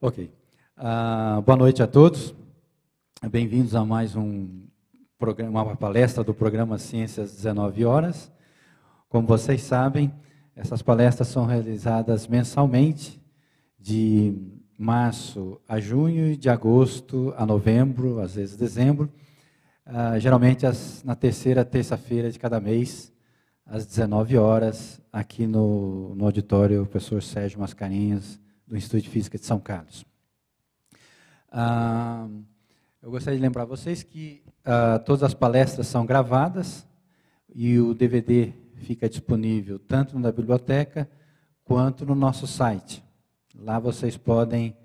Ok. Ah, boa noite a todos. Bem-vindos a mais um programa, uma palestra do programa Ciências 19 Horas. Como vocês sabem, essas palestras são realizadas mensalmente, de março a junho, de agosto a novembro, às vezes dezembro. Ah, geralmente as, na terceira terça-feira de cada mês, às 19 horas, aqui no, no auditório Professor Sérgio Mascarinhas do Instituto de Física de São Carlos. Ah, eu gostaria de lembrar vocês que ah, todas as palestras são gravadas e o DVD fica disponível tanto na biblioteca quanto no nosso site. Lá vocês podem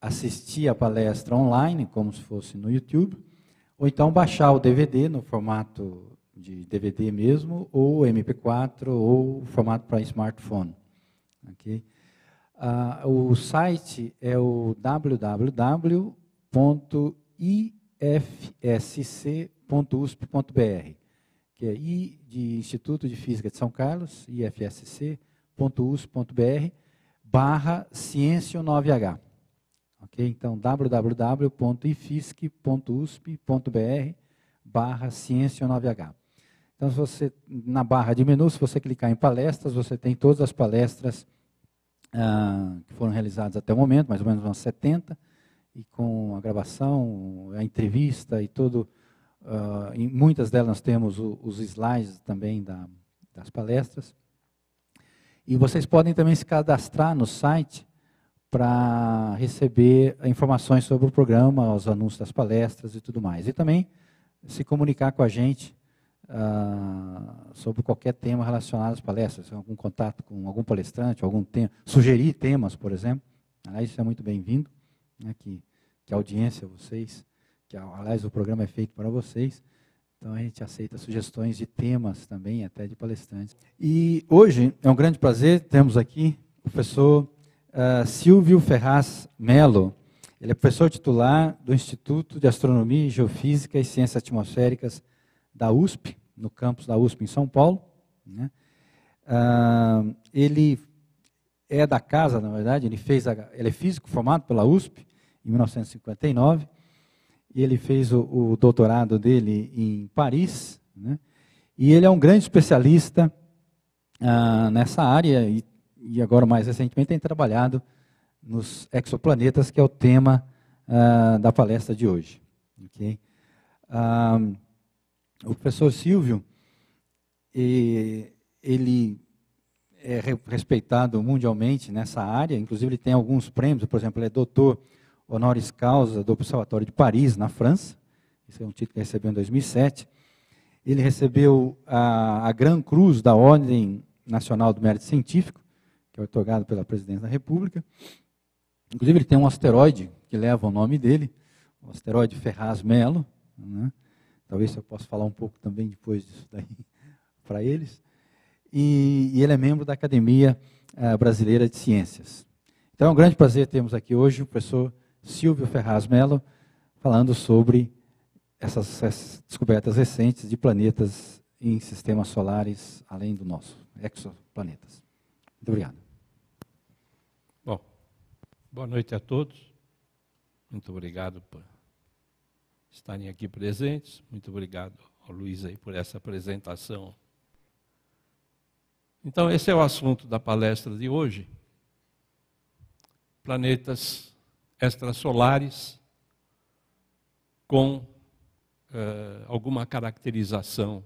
assistir a palestra online, como se fosse no YouTube, ou então baixar o DVD no formato de DVD mesmo, ou MP4, ou formato para smartphone. Okay? Ah, o site é o www.ifsc.usp.br, que é I de Instituto de Física de São Carlos, ifsc.usp.br, barra Ciência 9H. Ok? Então, www.ifisc.usp.br barra Ciência 9H. Então, se você, na barra de menu, se você clicar em palestras, você tem todas as palestras ah, que foram realizadas até o momento, mais ou menos umas 70, e com a gravação, a entrevista e todo. Uh, ah, em muitas delas nós temos o, os slides também da, das palestras. E vocês podem também se cadastrar no site para receber informações sobre o programa, os anúncios das palestras e tudo mais. E também se comunicar com a gente ah, sobre qualquer tema relacionado às palestras, algum contato com algum palestrante, algum tema, sugerir temas, por exemplo. Né, isso é muito bem-vindo, né, que, que a audiência, vocês, que aliás o programa é feito para vocês. Então a gente aceita sugestões de temas também, até de palestrantes. E hoje é um grande prazer temos aqui o professor uh, Silvio Ferraz Melo. Ele é professor titular do Instituto de Astronomia Geofísica e Ciências Atmosféricas da USP, no campus da USP em São Paulo. Né? Ah, ele é da casa, na verdade, ele, fez a, ele é físico formado pela USP em 1959, e ele fez o, o doutorado dele em Paris, né? e ele é um grande especialista ah, nessa área, e, e, agora mais recentemente tem trabalhado nos exoplanetas, que é o tema ah, da palestra de hoje. Okay? Ah, o professor Silvio, ele é respeitado mundialmente nessa área, inclusive ele tem alguns prêmios, por exemplo, ele é doutor honoris causa do Observatório de Paris, na França, esse é um título que ele recebeu em 2007. Ele recebeu a, a Gran Cruz da Ordem Nacional do Mérito Científico, que é otorgado pela Presidência da República. Inclusive, ele tem um asteroide que leva o nome dele, o asteroide Ferraz Melo, né? Talvez eu possa falar um pouco também depois disso daí para eles. E, e, ele é membro da Academia eh, Brasileira de Ciências. Então é um grande prazer termos aqui hoje o professor Silvio Ferraz Mello falando sobre essas, essas descobertas recentes de planetas em sistemas solares além do nosso, exoplanetas. Muito obrigado. Bom, boa noite a todos. Muito obrigado por estarem aqui presentes. Muito obrigado ao Luiz aí por essa apresentação. Então, esse é o assunto da palestra de hoje. Planetas extrasolares com uh, alguma caracterização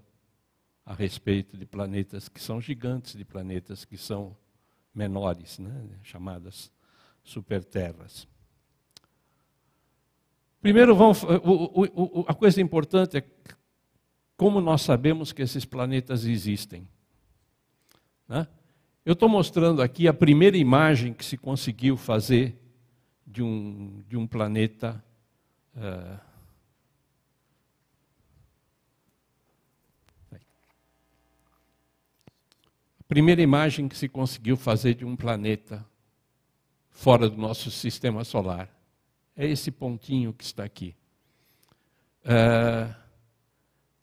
a respeito de planetas que são gigantes, de planetas que são menores, né, chamadas superterras. Primeiro, vamos, o, o, a coisa importante é como nós sabemos que esses planetas existem. Né? Eu estou mostrando aqui a primeira imagem que se conseguiu fazer de um, de um planeta. Uh, primeira imagem que se conseguiu fazer de um planeta fora do nosso sistema solar é esse pontinho que está aqui. É,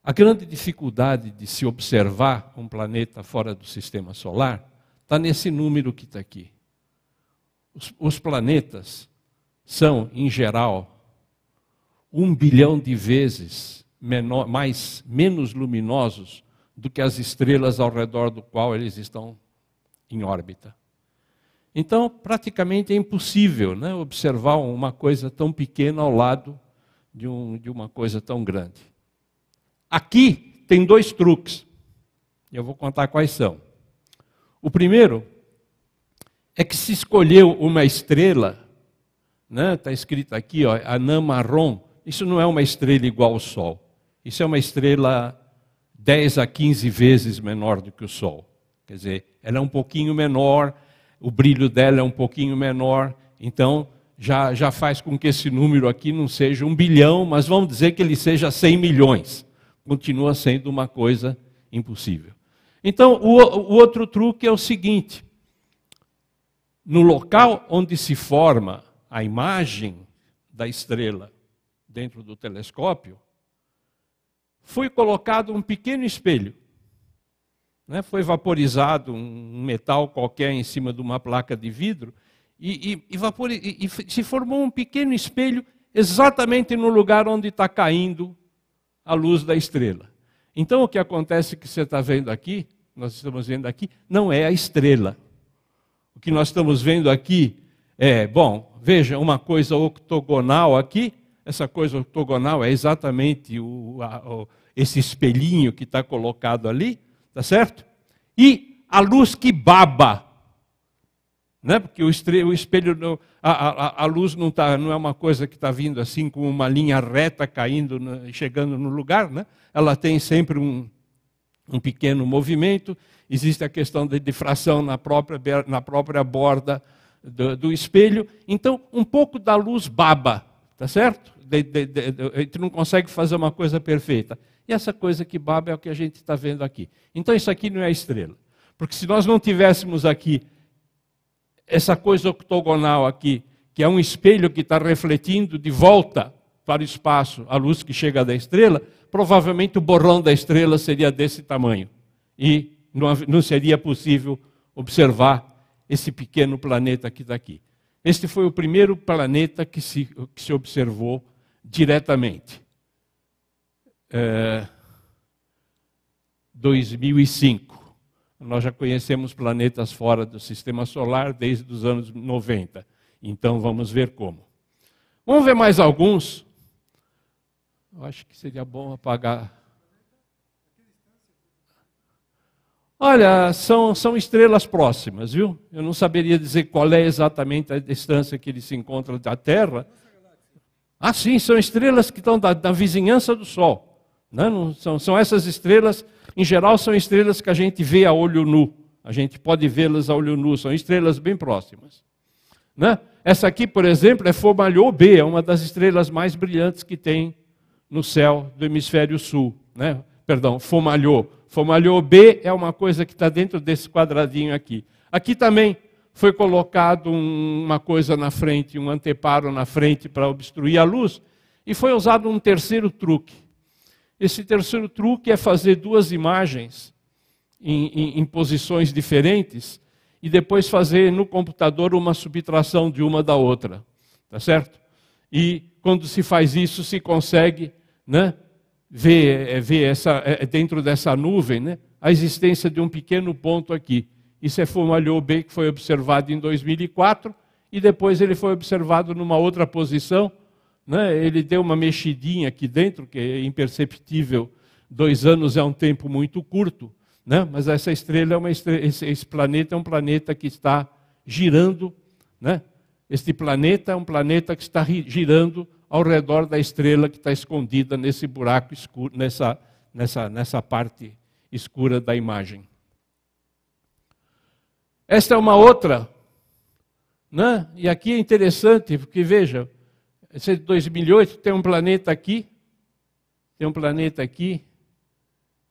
a grande dificuldade de se observar um planeta fora do sistema solar está nesse número que está aqui. Os, os planetas são, em geral, um bilhão de vezes menor, mais, menos luminosos do que as estrelas ao redor do qual eles estão em órbita. Então, praticamente é impossível né, observar uma coisa tão pequena ao lado de, um, de uma coisa tão grande. Aqui tem dois truques. Eu vou contar quais são. O primeiro é que se escolheu uma estrela, está né, tá escrito aqui, ó, anã marrom, isso não é uma estrela igual ao Sol. Isso é uma estrela 10 a 15 vezes menor do que o Sol. Quer dizer, ela é um pouquinho menor, o brilho dela é um pouquinho menor, então já, já faz com que esse número aqui não seja um bilhão, mas vamos dizer que ele seja 100 milhões. Continua sendo uma coisa impossível. Então, o, o outro truque é o seguinte: no local onde se forma a imagem da estrela dentro do telescópio, foi colocado um pequeno espelho né? Foi vaporizado um metal qualquer em cima de uma placa de vidro e, e, e, vapor, e se formou um pequeno espelho exatamente no lugar onde está caindo a luz da estrela. Então, o que acontece que você está vendo aqui, nós estamos vendo aqui, não é a estrela. O que nós estamos vendo aqui é, bom, veja, uma coisa octogonal aqui, essa coisa octogonal é exatamente o, a, o, esse espelhinho que está colocado ali, Tá certo? E a luz que baba. Né? Porque o, o espelho, a, a, a, luz não, tá, não é uma coisa que está vindo assim com uma linha reta caindo, chegando no lugar. Né? Ela tem sempre um, um pequeno movimento. Existe a questão de difração na própria, na própria borda do, do espelho. Então, um pouco da luz baba, tá certo? De, de, de, a gente não consegue fazer uma coisa perfeita. E essa coisa que baba é o que a gente está vendo aqui. Então isso aqui não é estrela. Porque se nós não tivéssemos aqui essa coisa octogonal aqui, que é um espelho que está refletindo de volta para o espaço a luz que chega da estrela, provavelmente o borrão da estrela seria desse tamanho. E não, seria possível observar esse pequeno planeta que está aqui. Este foi o primeiro planeta que se, que se observou diretamente é, 2005. Nós já conhecemos planetas fora do sistema solar desde os anos 90. Então vamos ver como. Vamos ver mais alguns. Eu acho que seria bom apagar. Olha, são, são estrelas próximas, viu? Eu não saberia dizer qual é exatamente a distância que ele se encontra da Terra. Ah, sim, são estrelas que estão da, da vizinhança do Sol. Né? Não, são, são essas estrelas, em geral, são estrelas que a gente vê a olho nu. A gente pode vê-las a olho nu, são estrelas bem próximas. Né? Essa aqui, por exemplo, é Fomalhaut B, é uma das estrelas mais brilhantes que tem no céu do hemisfério sul. Né? Perdão, Fomalhaut. Fomalhaut B é uma coisa que está dentro desse quadradinho aqui. Aqui também foi colocado um, uma coisa na frente, um anteparo na frente para obstruir a luz, e foi usado um terceiro truque. Esse terceiro truque é fazer duas imagens em, em, em posições diferentes e depois fazer no computador uma subtração de uma da outra, tá certo? E quando se faz isso, se consegue, né, ver, é, ver essa, é, é dentro dessa nuvem, né, a existência de um pequeno ponto aqui. Isso é Fumaliobé que foi observado em 2004 e depois ele foi observado numa outra posição né? Ele deu uma mexidinha aqui dentro, que é imperceptível. Dois anos é um tempo muito curto, né? mas essa estrela é uma estrela, esse, planeta é um planeta que está girando. Né? Este planeta é um planeta que está girando ao redor da estrela que está escondida nesse buraco escuro, nessa, nessa, nessa parte escura da imagem. Esta é uma outra. Né? E aqui é interessante, porque veja, esse 2008 tem um planeta aqui, tem um planeta aqui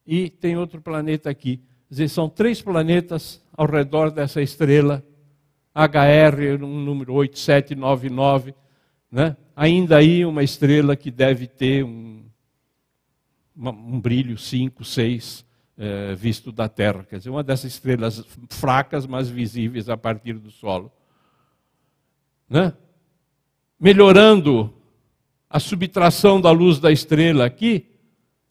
e tem outro planeta aqui. Quer dizer, são três planetas ao redor dessa estrela, HR, um número 8799, né? ainda aí uma estrela que deve ter um, um brilho 5, 6, é, visto da Terra. Quer dizer, uma dessas estrelas fracas, mas visíveis a partir do solo. Né? melhorando a subtração da luz da estrela aqui.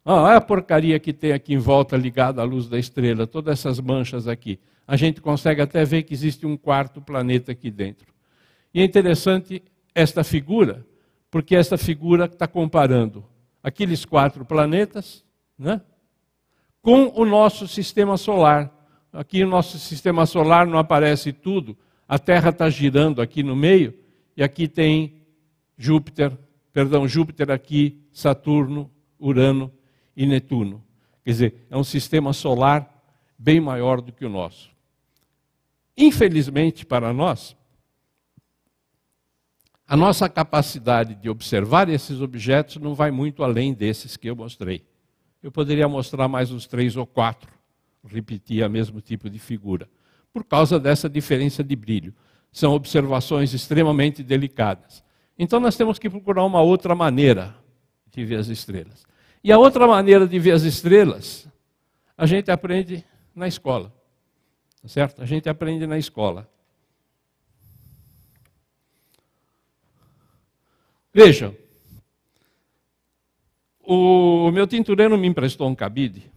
olha a porcaria que tem aqui em volta ligada à luz da estrela, todas essas manchas aqui. A gente consegue até ver que existe um quarto planeta aqui dentro. E é interessante esta figura, porque esta figura está comparando aqueles quatro planetas né, com o nosso sistema solar. Aqui o nosso sistema solar não aparece tudo, a Terra está girando aqui no meio, e aqui tem Júpiter, perdão, Júpiter aqui, Saturno, Urano e Netuno. Quer dizer, é um sistema solar bem maior do que o nosso. Infelizmente para nós, a nossa capacidade de observar esses objetos não vai muito além desses que eu mostrei. Eu poderia mostrar mais uns três ou quatro, repetir o mesmo tipo de figura, por causa dessa diferença de brilho. São observações extremamente delicadas. Então nós temos que procurar uma outra maneira de ver as estrelas. E a outra maneira de ver as estrelas, a gente aprende na escola. Tá certo? A gente aprende na escola. Vejam, o meu tintureiro me emprestou um cabide.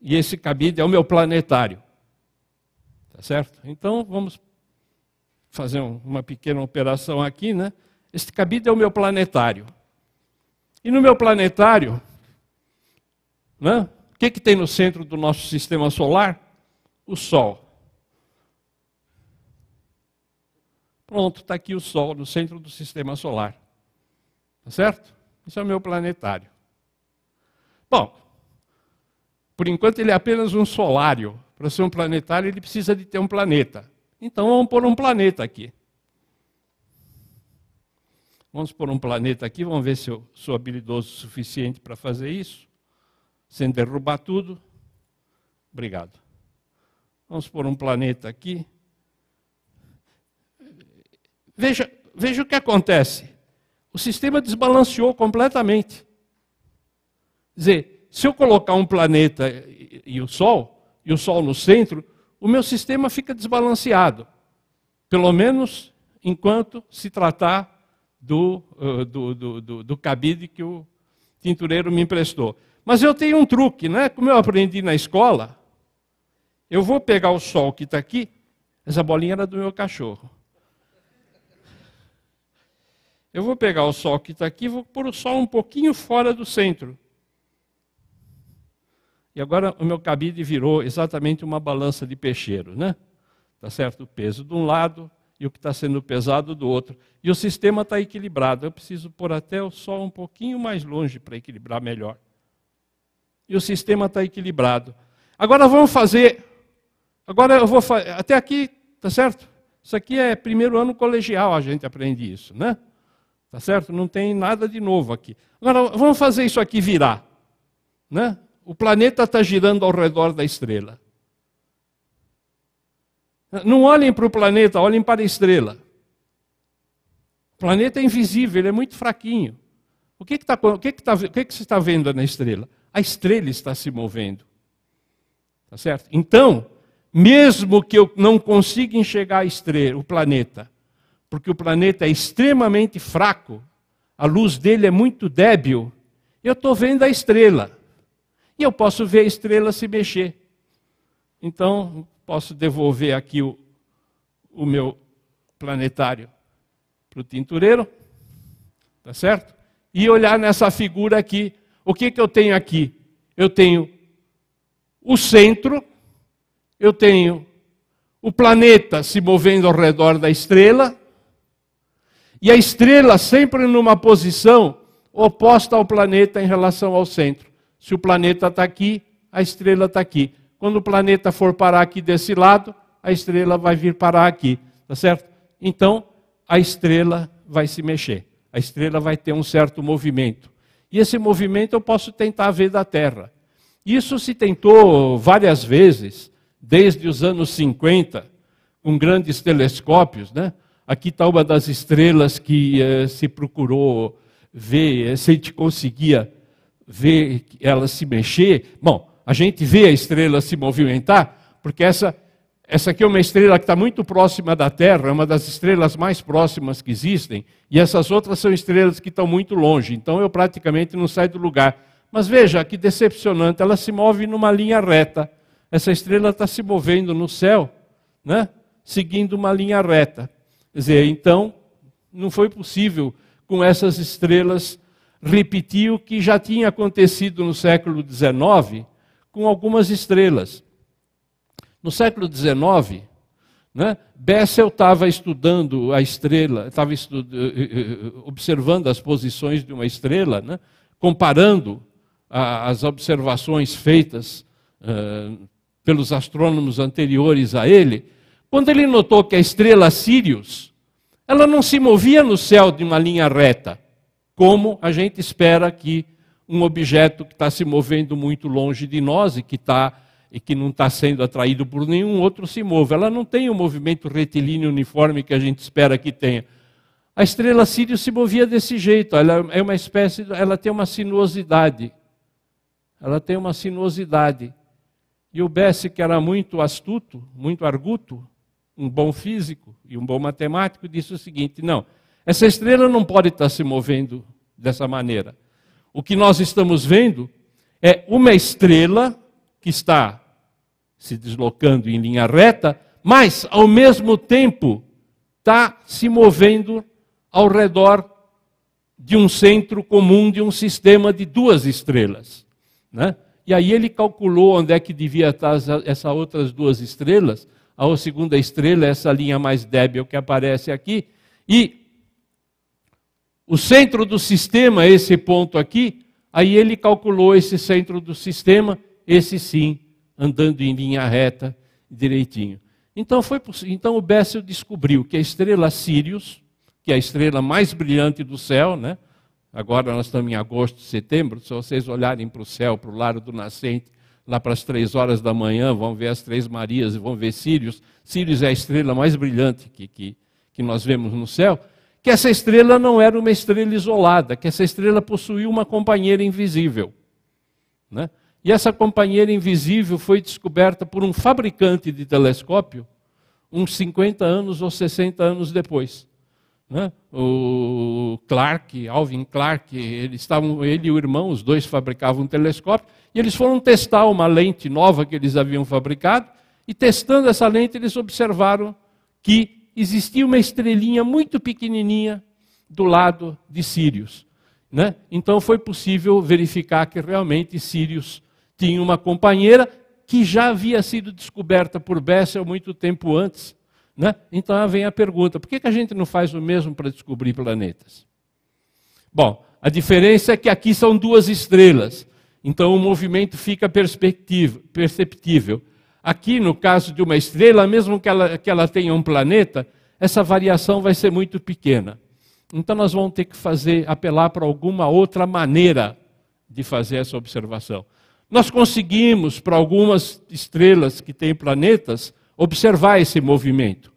E esse cabide é o meu planetário. Tá certo? Então vamos fazer uma pequena operação aqui, né? Este cabide é o meu planetário. E no meu planetário, né? O que, que tem no centro do nosso sistema solar? O Sol. Pronto, está aqui o Sol no centro do sistema solar. Tá certo? Isso é o meu planetário. Bom, por enquanto ele é apenas um solário. Para ser um planetário, ele precisa de ter um planeta. Então vamos pôr um planeta aqui. Vamos pôr um planeta aqui, vamos ver se eu sou habilidoso o suficiente para fazer isso, sem derrubar tudo. Obrigado. Vamos pôr um planeta aqui. Veja, veja o que acontece. O sistema desbalanceou completamente. Quer dizer, se eu colocar um planeta e, e o Sol, e o Sol no centro, o meu sistema fica desbalanceado, pelo menos enquanto se tratar do, eh, do, do, do, do cabide que o tintureiro me emprestou. Mas eu tenho um truque, né? Como eu aprendi na escola, eu vou pegar o sol que está aqui, essa bolinha era do meu cachorro. Eu vou pegar o sol que está aqui, vou pôr o sol um pouquinho fora do centro. E agora o meu cabide virou exatamente uma balança de peixeiro, né? Tá certo? O peso de um lado e o que está sendo pesado do outro. E o sistema está equilibrado. Eu preciso pôr até o sol um pouquinho mais longe para equilibrar melhor. E o sistema está equilibrado. Agora vamos fazer. Agora eu vou fazer. Até aqui, tá certo? Isso aqui é primeiro ano colegial, a gente aprende isso, né? Tá certo? Não tem nada de novo aqui. Agora vamos fazer isso aqui virar, né? O planeta está girando ao redor da estrela. Não olhem para o planeta, olhem para a estrela. O planeta é invisível, ele é muito fraquinho. O que, que, tá, o que, que, tá, o que, que você está vendo na estrela? A estrela está se movendo. Tá certo? Então, mesmo que eu não consiga enxergar a estrela, o planeta, porque o planeta é extremamente fraco, a luz dele é muito débil, eu estou vendo a estrela e eu posso ver a estrela se mexer. Então, posso devolver aqui o, o meu planetário para o tintureiro, tá certo? E olhar nessa figura aqui. O que, que eu tenho aqui? Eu tenho o centro, eu tenho o planeta se movendo ao redor da estrela, e a estrela sempre numa posição oposta ao planeta em relação ao centro. Se o planeta está aqui, a estrela está aqui. Quando o planeta for parar aqui desse lado, a estrela vai vir parar aqui, está certo? Então, a estrela vai se mexer. A estrela vai ter um certo movimento. E esse movimento eu posso tentar ver da Terra. Isso se tentou várias vezes, desde os anos 50, com grandes telescópios. Né? Aqui está uma das estrelas que eh, se procurou ver eh, se a gente conseguia vê ela se mexer. Bom, a gente vê a estrela se movimentar, porque essa, essa aqui é uma estrela que está muito próxima da Terra, é uma das estrelas mais próximas que existem, e essas outras são estrelas que estão muito longe, então eu praticamente não saio do lugar. Mas veja que decepcionante, ela se move numa linha reta. Essa estrela está se movendo no céu, né? seguindo uma linha reta. Quer dizer, então, não foi possível com essas estrelas repetir o que já tinha acontecido no século XIX com algumas estrelas. No século XIX, né, Bessel estava estudando a estrela, estava eh, eh, eh, observando as posições de uma estrela, né, comparando a, as observações feitas uh, pelos astrônomos anteriores a ele, quando ele notou que a estrela Sirius, ela não se movia no céu de uma linha reta como a gente espera que um objeto que está se movendo muito longe de nós e que, está e que não está sendo atraído por nenhum outro se move, Ela não tem o um movimento retilíneo uniforme que a gente espera que tenha. A estrela Sirius se movia desse jeito, ela é uma espécie, ela tem uma sinuosidade. Ela tem uma sinuosidade. E o Bess, que era muito astuto, muito arguto, um bom físico e um bom matemático, disse o seguinte: não, essa estrela não pode estar tá se movendo dessa maneira. O que nós estamos vendo é uma estrela que está se deslocando em linha reta, mas ao mesmo tempo está se movendo ao redor de um centro comum de um sistema de duas estrelas. Né? E aí ele calculou onde é que devia estar essas outras duas estrelas. A segunda estrela é essa linha mais débil que aparece aqui. E o centro do sistema, esse ponto aqui, aí ele calculou esse centro do sistema, esse sim, andando em linha reta, direitinho. Então, foi então o Bessel descobriu que a estrela Sirius, que é a estrela mais brilhante do céu, né? agora nós estamos em agosto, setembro, se vocês olharem para o céu, para o lado do nascente, lá para as três horas da manhã, vão ver as Três Marias e vão ver Sirius. Sirius é a estrela mais brilhante que, que, que nós vemos no céu que essa estrela não era uma estrela isolada, que essa estrela possuía uma companheira invisível. Né? E essa companheira invisível foi descoberta por um fabricante de telescópio uns 50 anos ou 60 anos depois. Né? O Clark, Alvin Clark, eles estavam, ele e o irmão, os dois fabricavam um telescópio, e eles foram testar uma lente nova que eles haviam fabricado, e testando essa lente, eles observaram que existia uma estrelinha muito pequenininha do lado de Sírios. Né? Então foi possível verificar que realmente Sírios tinha uma companheira que já havia sido descoberta por Bessel muito tempo antes. Né? Então vem a pergunta: por que, que a gente não faz o mesmo para descobrir planetas? Bom, a diferença é que aqui são duas estrelas, então o movimento fica perceptível. Aqui, no caso de uma estrela, mesmo que ela, que ela tenha um planeta, essa variação vai ser muito pequena. Então, nós vamos ter que fazer, apelar para alguma outra maneira de fazer essa observação. Nós conseguimos, para algumas estrelas que têm planetas, observar esse movimento.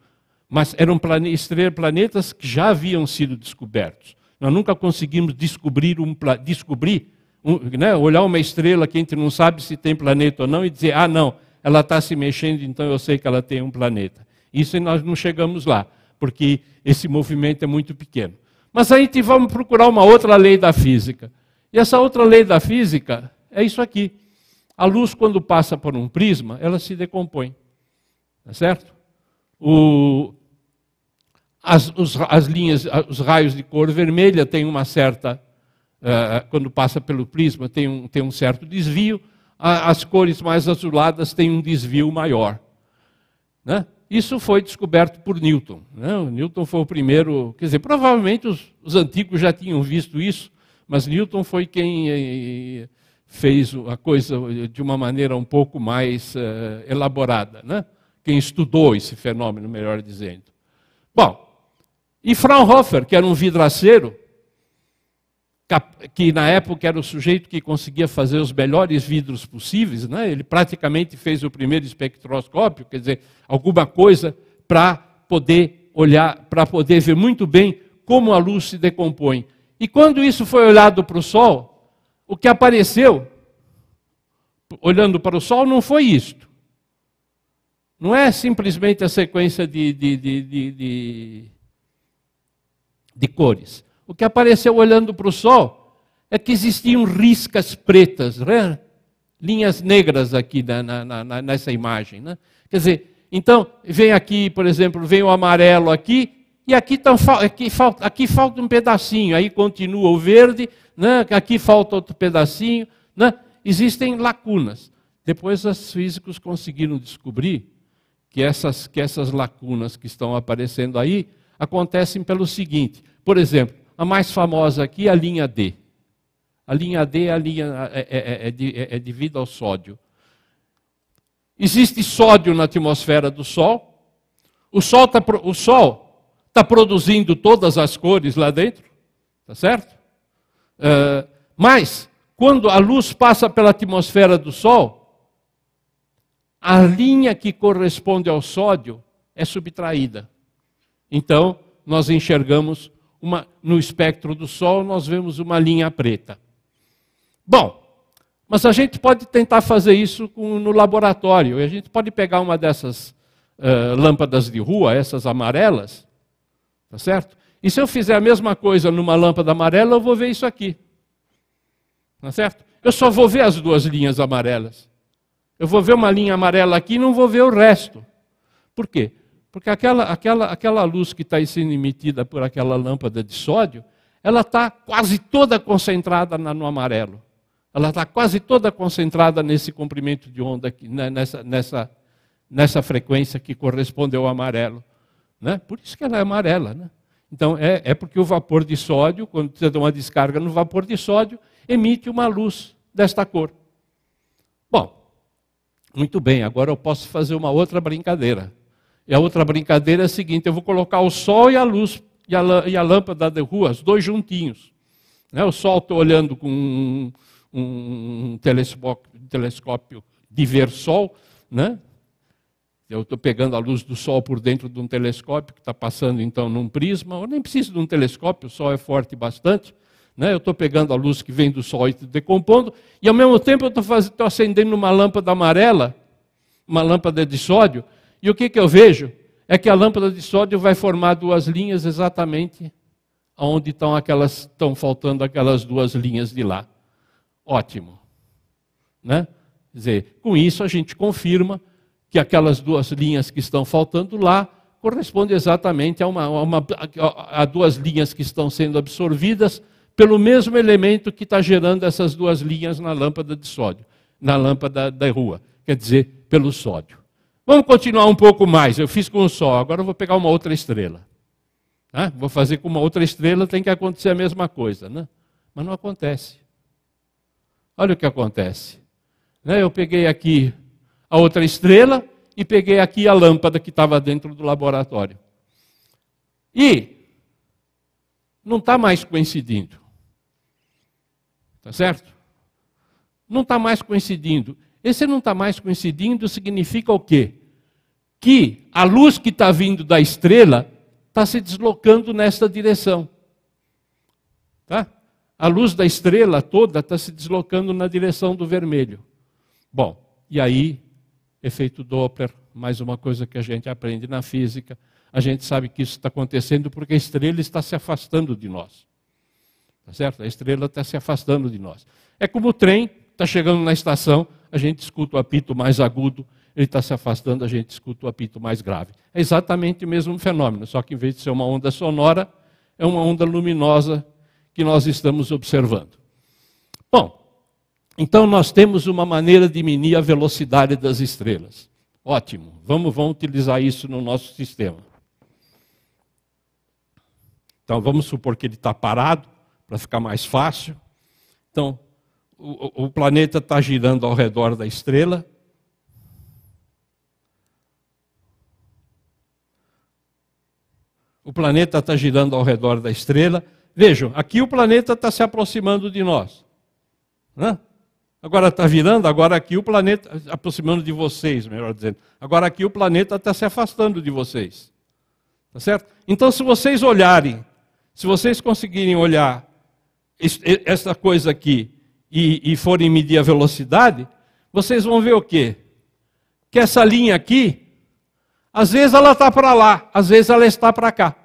Mas eram planetas que já haviam sido descobertos. Nós nunca conseguimos descobrir, um, descobrir um, né, olhar uma estrela que a gente não sabe se tem planeta ou não e dizer, ah, não, ela está se mexendo, então eu sei que ela tem um planeta. Isso nós não chegamos lá, porque esse movimento é muito pequeno. Mas aí vamos procurar uma outra lei da física. E essa outra lei da física é isso aqui. A luz, quando passa por um prisma, ela se decompõe. Está certo? O, as, os, as linhas, os raios de cor vermelha têm uma certa. Uh, quando passa pelo prisma, tem um, tem um certo desvio as cores mais azuladas têm um desvio maior. Né? Isso foi descoberto por Newton. Né? Newton foi o primeiro, quer dizer, provavelmente os, os, antigos já tinham visto isso, mas Newton foi quem eh, eh, fez a coisa de uma maneira um pouco mais eh, elaborada, né? quem estudou esse fenômeno, melhor dizendo. Bom, e Fraunhofer, que era um vidraceiro, que na época era o sujeito que conseguia fazer os melhores vidros possíveis, né? ele praticamente fez o primeiro espectroscópio, quer dizer, alguma coisa para poder olhar, para poder ver muito bem como a luz se decompõe. E quando isso foi olhado para o Sol, o que apareceu, olhando para o Sol, não foi isto. Não é simplesmente a sequência de, de, de, de cores. O que apareceu olhando para o sol é que existiam riscas pretas, né? linhas negras aqui na, na, na, nessa imagem. Né? Quer dizer, então, vem aqui, por exemplo, vem o amarelo aqui, e aqui, tão, aqui, falta, aqui falta um pedacinho, aí continua o verde, né? aqui falta outro pedacinho. Né? Existem lacunas. Depois os físicos conseguiram descobrir que essas, que essas lacunas que estão aparecendo aí acontecem pelo seguinte: por exemplo, a mais famosa aqui é a linha D. A linha D é, a linha, é, é, é, é de, é, é devido ao sódio. Existe sódio na atmosfera do Sol. O Sol está tá produzindo todas as cores lá dentro, tá certo? Uh, mas quando a luz passa pela atmosfera do Sol, a linha que corresponde ao sódio é subtraída. Então nós enxergamos uma, no espectro do Sol, nós vemos uma linha preta. Bom, mas a gente pode tentar fazer isso com, no laboratório. a gente pode pegar uma dessas uh, lâmpadas de rua, essas amarelas, tá certo? E se eu fizer a mesma coisa numa lâmpada amarela, eu vou ver isso aqui. Tá certo? Eu só vou ver as duas linhas amarelas. Eu vou ver uma linha amarela aqui e não vou ver o resto. Por quê? Porque aquela, aquela, aquela luz que está sendo emitida por aquela lâmpada de sódio, ela está quase toda concentrada no amarelo. Ela está quase toda concentrada nesse comprimento de onda, aqui, né, nessa, nessa, nessa frequência que corresponde ao amarelo. Né? Por isso que ela é amarela. Né? Então, é, é porque o vapor de sódio, quando você dá uma descarga no vapor de sódio, emite uma luz desta cor. Bom, muito bem, agora eu posso fazer uma outra brincadeira. E é a outra brincadeira é a seguinte: eu vou colocar o sol e a luz e a, e a lâmpada de rua, os dois juntinhos. Né? O sol estou olhando com um, um, um telescópio, telescópio diversol, né? Eu estou pegando a luz do sol por dentro de um telescópio que está passando então num prisma. Eu nem preciso de um telescópio, o sol é forte bastante. Né? Eu estou pegando a luz que vem do sol e decompondo, e ao mesmo tempo eu estou acendendo uma lâmpada amarela, uma lâmpada de sódio, e o que, que eu vejo? É que a lâmpada de sódio vai formar duas linhas exatamente onde estão aquelas estão faltando aquelas duas linhas de lá. Ótimo. Né? Quer dizer, com isso a gente confirma que aquelas duas linhas que estão faltando lá correspondem exatamente a, uma, a, uma, a duas linhas que estão sendo absorvidas pelo mesmo elemento que está gerando essas duas linhas na lâmpada de sódio, na lâmpada da rua, quer dizer, pelo sódio. Vamos continuar um pouco mais. Eu fiz com um Sol, agora eu vou pegar uma outra estrela. Vou fazer com uma outra estrela, tem que acontecer a mesma coisa. Né? Mas não acontece. Olha o que acontece. Né? Eu peguei aqui a outra estrela e peguei aqui a lâmpada que estava dentro do laboratório. E não está mais coincidindo. Está certo? Não está mais coincidindo. Esse não está mais coincidindo, significa o quê? Que a luz que está vindo da estrela está se deslocando nesta direção. Tá? A luz da estrela toda está se deslocando na direção do vermelho. Bom, e aí, efeito Doppler, mais uma coisa que a gente aprende na física. A gente sabe que isso está acontecendo porque a estrela está se afastando de nós. Tá certo? A estrela está se afastando de nós. É como o trem está chegando na estação, a gente escuta o apito mais agudo, ele está se afastando, a gente escuta o apito mais grave. É exatamente o mesmo fenômeno, só que em vez de ser uma onda sonora, é uma onda luminosa que nós estamos observando. Bom, então nós temos uma maneira de medir a velocidade das estrelas. Ótimo, vamos, vamos utilizar isso no nosso sistema. Então vamos supor que ele está parado, para ficar mais fácil. Então, o, o planeta está girando ao redor da estrela. O planeta está girando ao redor da estrela. Vejam, aqui o planeta está se aproximando de nós. Agora está virando, agora aqui o planeta, aproximando de vocês, melhor dizendo. Agora aqui o planeta está se afastando de vocês. Tá certo? Então, se vocês olharem, se vocês conseguirem olhar essa coisa aqui e, e forem medir a velocidade, vocês vão ver o quê? Que essa linha aqui, às vezes ela está para lá, às vezes ela está para cá.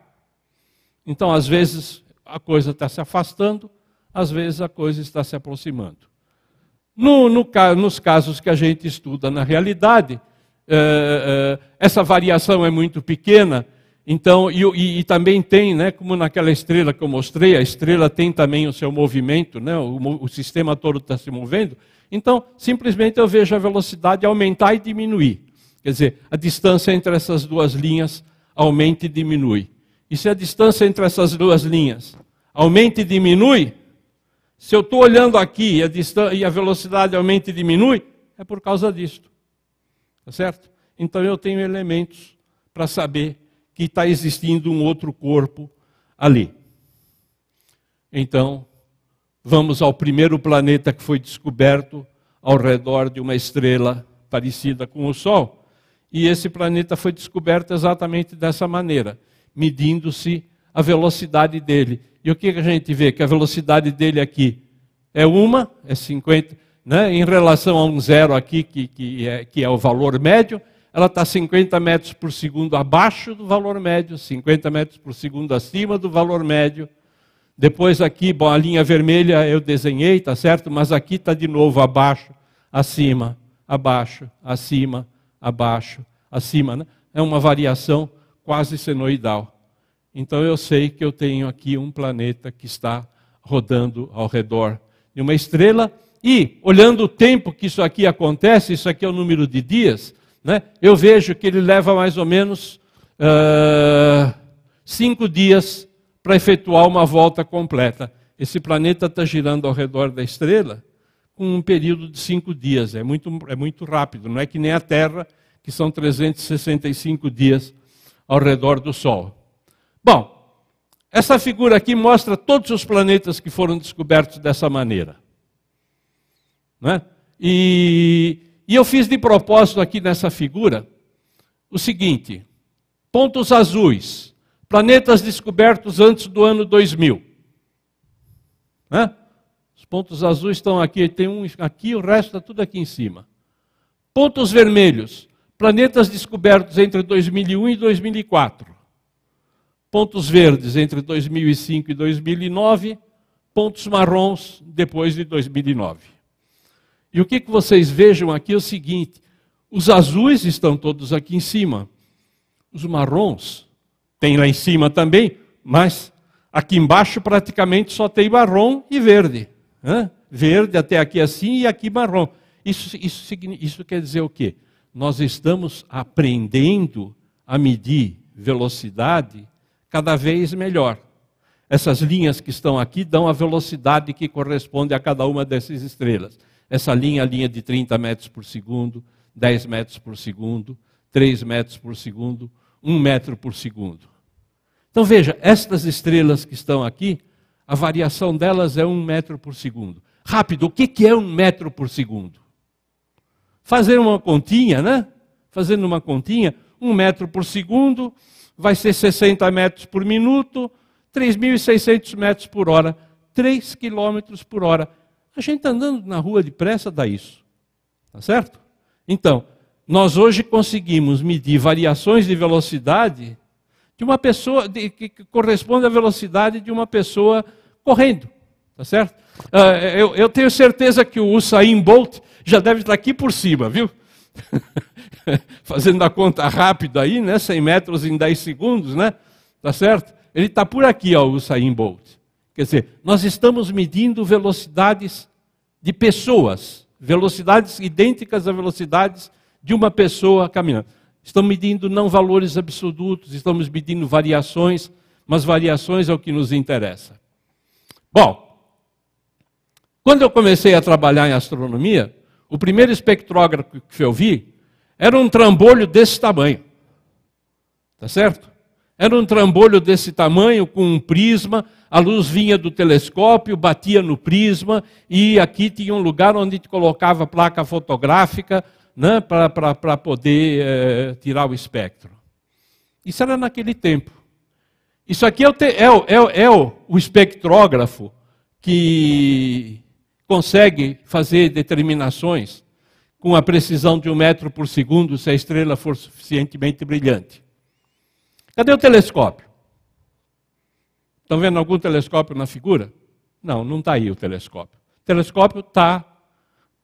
Então, às vezes a coisa está se afastando, às vezes a coisa está se aproximando. No, no, nos casos que a gente estuda na realidade, eh, eh, essa variação é muito pequena então, e, e, e, também tem, né, como naquela estrela que eu mostrei, a estrela tem também o seu movimento, né, o, o sistema todo está se movendo. Então, simplesmente eu vejo a velocidade aumentar e diminuir. Quer dizer, a distância entre essas duas linhas aumenta e diminui. E se a distância entre essas duas linhas aumenta e diminui, se eu estou olhando aqui e a, e a velocidade aumenta e diminui, é por causa disto. Está certo? Então eu tenho elementos para saber que está existindo um outro corpo ali. Então, vamos ao primeiro planeta que foi descoberto ao redor de uma estrela parecida com o Sol. E esse planeta foi descoberto exatamente dessa maneira, medindo-se a velocidade dele. E o que a gente vê? Que a velocidade dele aqui é uma, é 50, né? em relação a um zero aqui, que, que, é, que é o valor médio, ela está 50 metros por segundo abaixo do valor médio, 50 metros por segundo acima do valor médio. Depois aqui, bom, a linha vermelha eu desenhei, tá certo? Mas aqui está de novo abaixo, acima, abaixo, acima, abaixo, acima. Né? É uma variação quase senoidal. Então eu sei que eu tenho aqui um planeta que está rodando ao redor de uma estrela. E, olhando o tempo que isso aqui acontece, isso aqui é o número de dias, né? Eu vejo que ele leva mais ou menos uh, cinco dias para efetuar uma volta completa. Esse planeta está girando ao redor da estrela com um período de cinco dias. É muito, é muito rápido, não é que nem a Terra, que são 365 dias ao redor do Sol. Bom, essa figura aqui mostra todos os planetas que foram descobertos dessa maneira. Né? E e eu fiz de propósito aqui nessa figura o seguinte: pontos azuis, planetas descobertos antes do ano 2000. Né? Os pontos azuis estão aqui, tem um aqui, o resto está tudo aqui em cima. Pontos vermelhos, planetas descobertos entre 2001 e 2004. Pontos verdes entre 2005 e 2009, pontos marrons depois de 2009. E o que, que vocês vejam aqui é o seguinte: os azuis estão todos aqui em cima, os marrons tem lá em cima também, mas aqui embaixo praticamente só tem marrom e verde. Né? Verde até aqui assim e aqui marrom. Isso, isso, isso quer dizer o quê? Nós estamos aprendendo a medir velocidade cada vez melhor. Essas linhas que estão aqui dão a velocidade que corresponde a cada uma dessas estrelas. Essa linha, a linha de 30 metros por segundo, 10 metros por segundo, 3 metros por segundo, 1 metro por segundo. Então veja, estas estrelas que estão aqui, a variação delas é 1 metro por segundo. Rápido, o que é 1 metro por segundo? Fazendo uma continha, né? Fazendo uma continha, 1 metro por segundo vai ser 60 metros por minuto, 3.600 metros por hora, 3 quilômetros por hora. A gente tá andando na rua depressa dá isso. Tá certo? Então, nós hoje conseguimos medir variações de velocidade de uma pessoa de, que corresponde à velocidade de uma pessoa correndo, tá certo? Uh, eu, eu, tenho certeza que o Usain Bolt já deve estar aqui por cima, viu? Fazendo a conta rápida aí, né? 100 metros em 10 segundos, né? Tá certo? Ele está por aqui, ó, o Usain Bolt. Quer dizer, nós estamos medindo velocidades de pessoas, velocidades idênticas a velocidades de uma pessoa caminhando. Estamos medindo não valores absolutos, estamos medindo variações, mas variações é o que nos interessa. Bom, quando eu comecei a trabalhar em astronomia, o primeiro espectrógrafo que eu vi era um trambolho desse tamanho. Tá certo? Era um trambolho desse tamanho, com um prisma, a luz vinha do telescópio, batia no prisma, e aqui tinha um lugar onde colocava placa fotográfica né, para poder é, tirar o espectro. Isso era naquele tempo. Isso aqui é o, é, é, é o espectrógrafo que consegue fazer determinações com a precisão de um metro por segundo se a estrela for suficientemente brilhante. Cadê o telescópio? Estão vendo algum telescópio na figura? Não, não está aí o telescópio. O telescópio está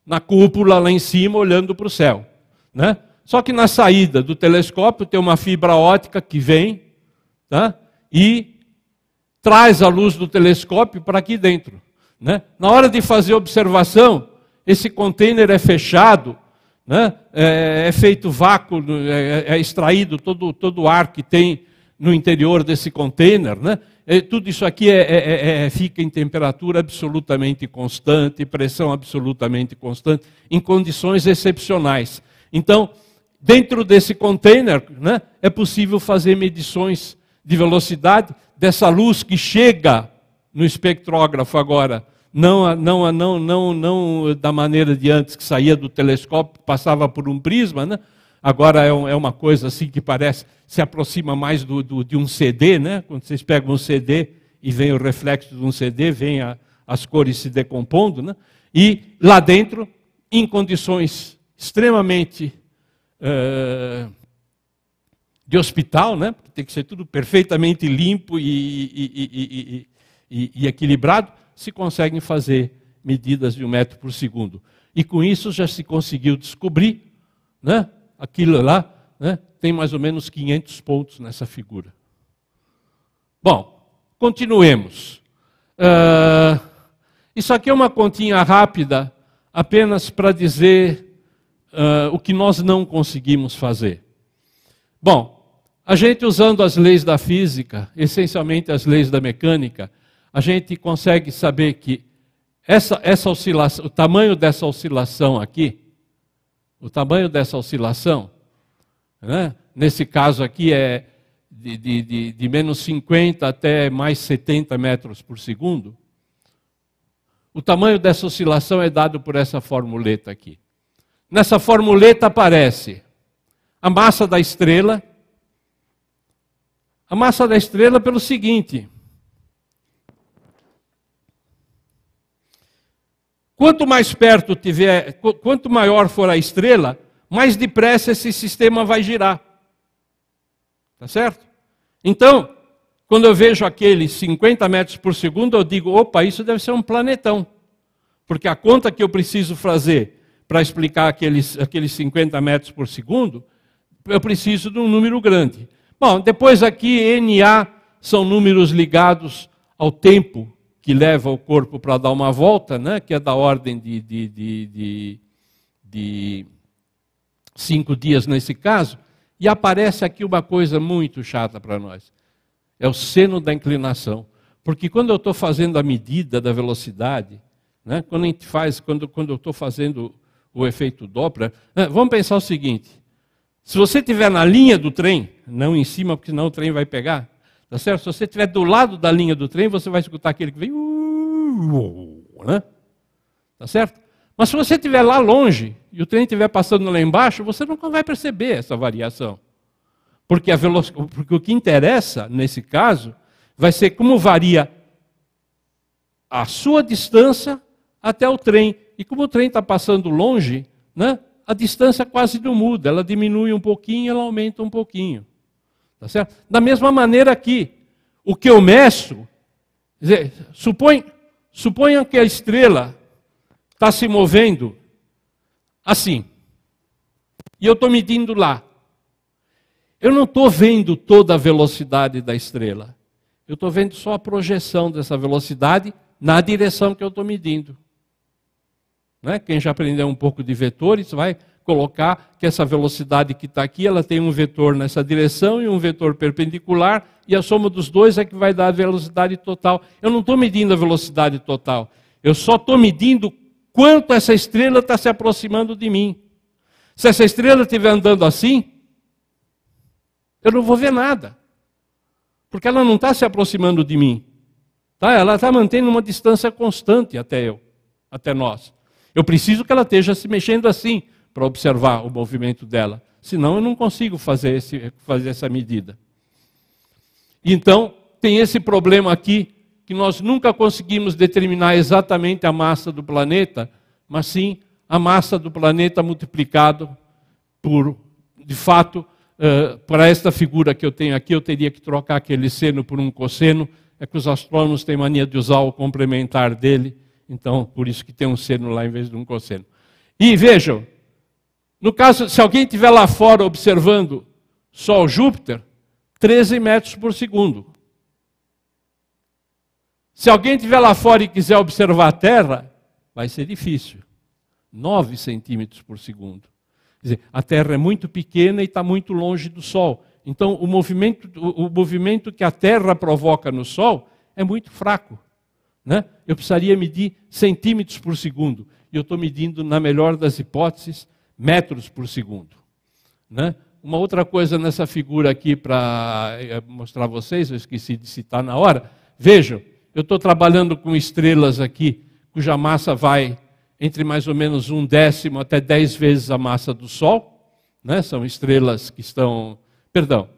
na cúpula lá em cima, olhando para o céu. Né? Só que na saída do telescópio tem uma fibra ótica que vem tá? e traz a luz do telescópio para aqui dentro. Né? Na hora de fazer observação, esse container é fechado né? é, é, feito vácuo, é, é, extraído todo, todo o ar que tem no interior desse container, né? é, tudo isso aqui é, é, é, fica em temperatura absolutamente constante, pressão absolutamente constante, em condições excepcionais. Então, dentro desse container, né, é possível fazer medições de velocidade dessa luz que chega no espectrógrafo agora não, não, não, não, não da maneira de antes que saía do telescópio, passava por um prisma, né? Agora é, um, é uma coisa assim que parece, se aproxima mais do, do, de um CD, né? Quando vocês pegam um CD e vem o reflexo de um CD, vem a, as cores se decompondo, né? E lá dentro, em condições extremamente uh, de hospital, né? tem que ser tudo perfeitamente limpo e, e, e, e equilibrado se conseguem fazer medidas de um metro por segundo. E com isso já se conseguiu descobrir, né? aquilo lá, né? tem mais ou menos 500 pontos nessa figura. Bom, continuemos. Uh, isso aqui é uma continha rápida, apenas para dizer uh, o que nós não conseguimos fazer. Bom, a gente usando as leis da física, essencialmente as leis da mecânica, a gente consegue saber que essa, essa oscilação, o tamanho dessa oscilação aqui, o tamanho dessa oscilação, né? nesse caso aqui é de, de, de, de menos 50 até mais 70 metros por segundo, o tamanho dessa oscilação é dado por essa formuleta aqui. Nessa formuleta aparece a massa da estrela, a massa da estrela pelo seguinte: Quanto mais perto tiver, quanto maior for a estrela, mais depressa esse sistema vai girar. Tá certo? Então, quando eu vejo aqueles 50 metros por segundo, eu digo: opa, isso deve ser um planetão. Porque a conta que eu preciso fazer para explicar aqueles, aqueles 50 metros por segundo, eu preciso de um número grande. Bom, depois aqui, NA são números ligados ao tempo que leva o corpo para dar uma volta, né? que é da ordem de, de, de, de, cinco dias nesse caso, e aparece aqui uma coisa muito chata para nós: é o seno da inclinação. Porque quando eu estou fazendo a medida da velocidade, né? quando a gente faz, quando, quando eu estou fazendo o efeito Doppler, né? vamos pensar o seguinte: se você estiver na linha do trem, não em cima, porque senão o trem vai pegar, Tá certo? Se você estiver do lado da linha do trem, você vai escutar aquele que vem. Uh, né? Tá certo? Mas se você estiver lá longe e o trem estiver passando lá embaixo, você nunca vai perceber essa variação. Porque, a veloc... Porque o que interessa, nesse caso, vai ser como varia a sua distância até o trem. E como o trem está passando longe, né, a distância quase não muda. Ela diminui um pouquinho, ela aumenta um pouquinho. Tá certo? Da mesma maneira aqui, o que eu meço, dizer, supõe, suponha que a estrela está se movendo assim, e eu estou medindo lá. Eu não estou vendo toda a velocidade da estrela. Eu estou vendo só a projeção dessa velocidade na direção que eu estou medindo. Né? Quem já aprendeu um pouco de vetores vai colocar que essa velocidade que está aqui, ela tem um vetor nessa direção e um vetor perpendicular, e a soma dos dois é que vai dar a velocidade total. Eu não estou medindo a velocidade total, eu só estou medindo quanto essa estrela está se aproximando de mim. Se essa estrela estiver andando assim, eu não vou ver nada, porque ela não está se aproximando de mim. Tá? Ela está mantendo uma distância constante até eu, até nós. Eu preciso que ela esteja se mexendo assim, para observar o movimento dela. Senão eu não consigo fazer, esse, fazer essa medida. Então, tem esse problema aqui, que nós nunca conseguimos determinar exatamente a massa do planeta, mas sim a massa do planeta multiplicado por, de fato, Uh, eh, para esta figura que eu tenho aqui, eu teria que trocar aquele seno por um cosseno. É que os astrônomos têm mania de usar o complementar dele, então por isso que tem um seno lá em vez de um cosseno. E vejam, no caso, se alguém estiver lá fora observando Sol Júpiter, 13 metros por segundo. Se alguém estiver lá fora e quiser observar a Terra, vai ser difícil. 9 centímetros por segundo. Quer dizer, a Terra é muito pequena e está muito longe do Sol. Então, o movimento, o movimento que a Terra provoca no Sol é muito fraco. Né? Eu precisaria medir centímetros por segundo. E eu estou medindo, na melhor das hipóteses, metros por segundo. Né? Uma outra coisa nessa figura aqui para eh, mostrar a vocês, eu esqueci de citar na hora. Vejam, eu estou trabalhando com estrelas aqui, cuja massa vai entre mais ou menos um décimo até dez vezes a massa do Sol. Né? São estrelas que estão. Perdão,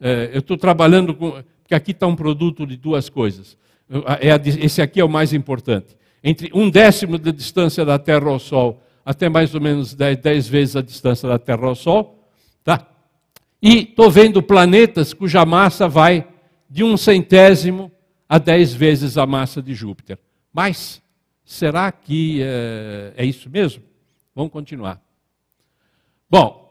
é, eu estou trabalhando com. Porque aqui está um produto de duas coisas. É a, esse aqui é o mais importante. Entre um décimo da distância da Terra ao Sol até mais ou menos 10, 10 vezes a distância da Terra ao Sol, tá? E estou vendo planetas cuja massa vai de um centésimo a 10 vezes a massa de Júpiter. Mas será que é, é isso mesmo? Vamos continuar. Bom,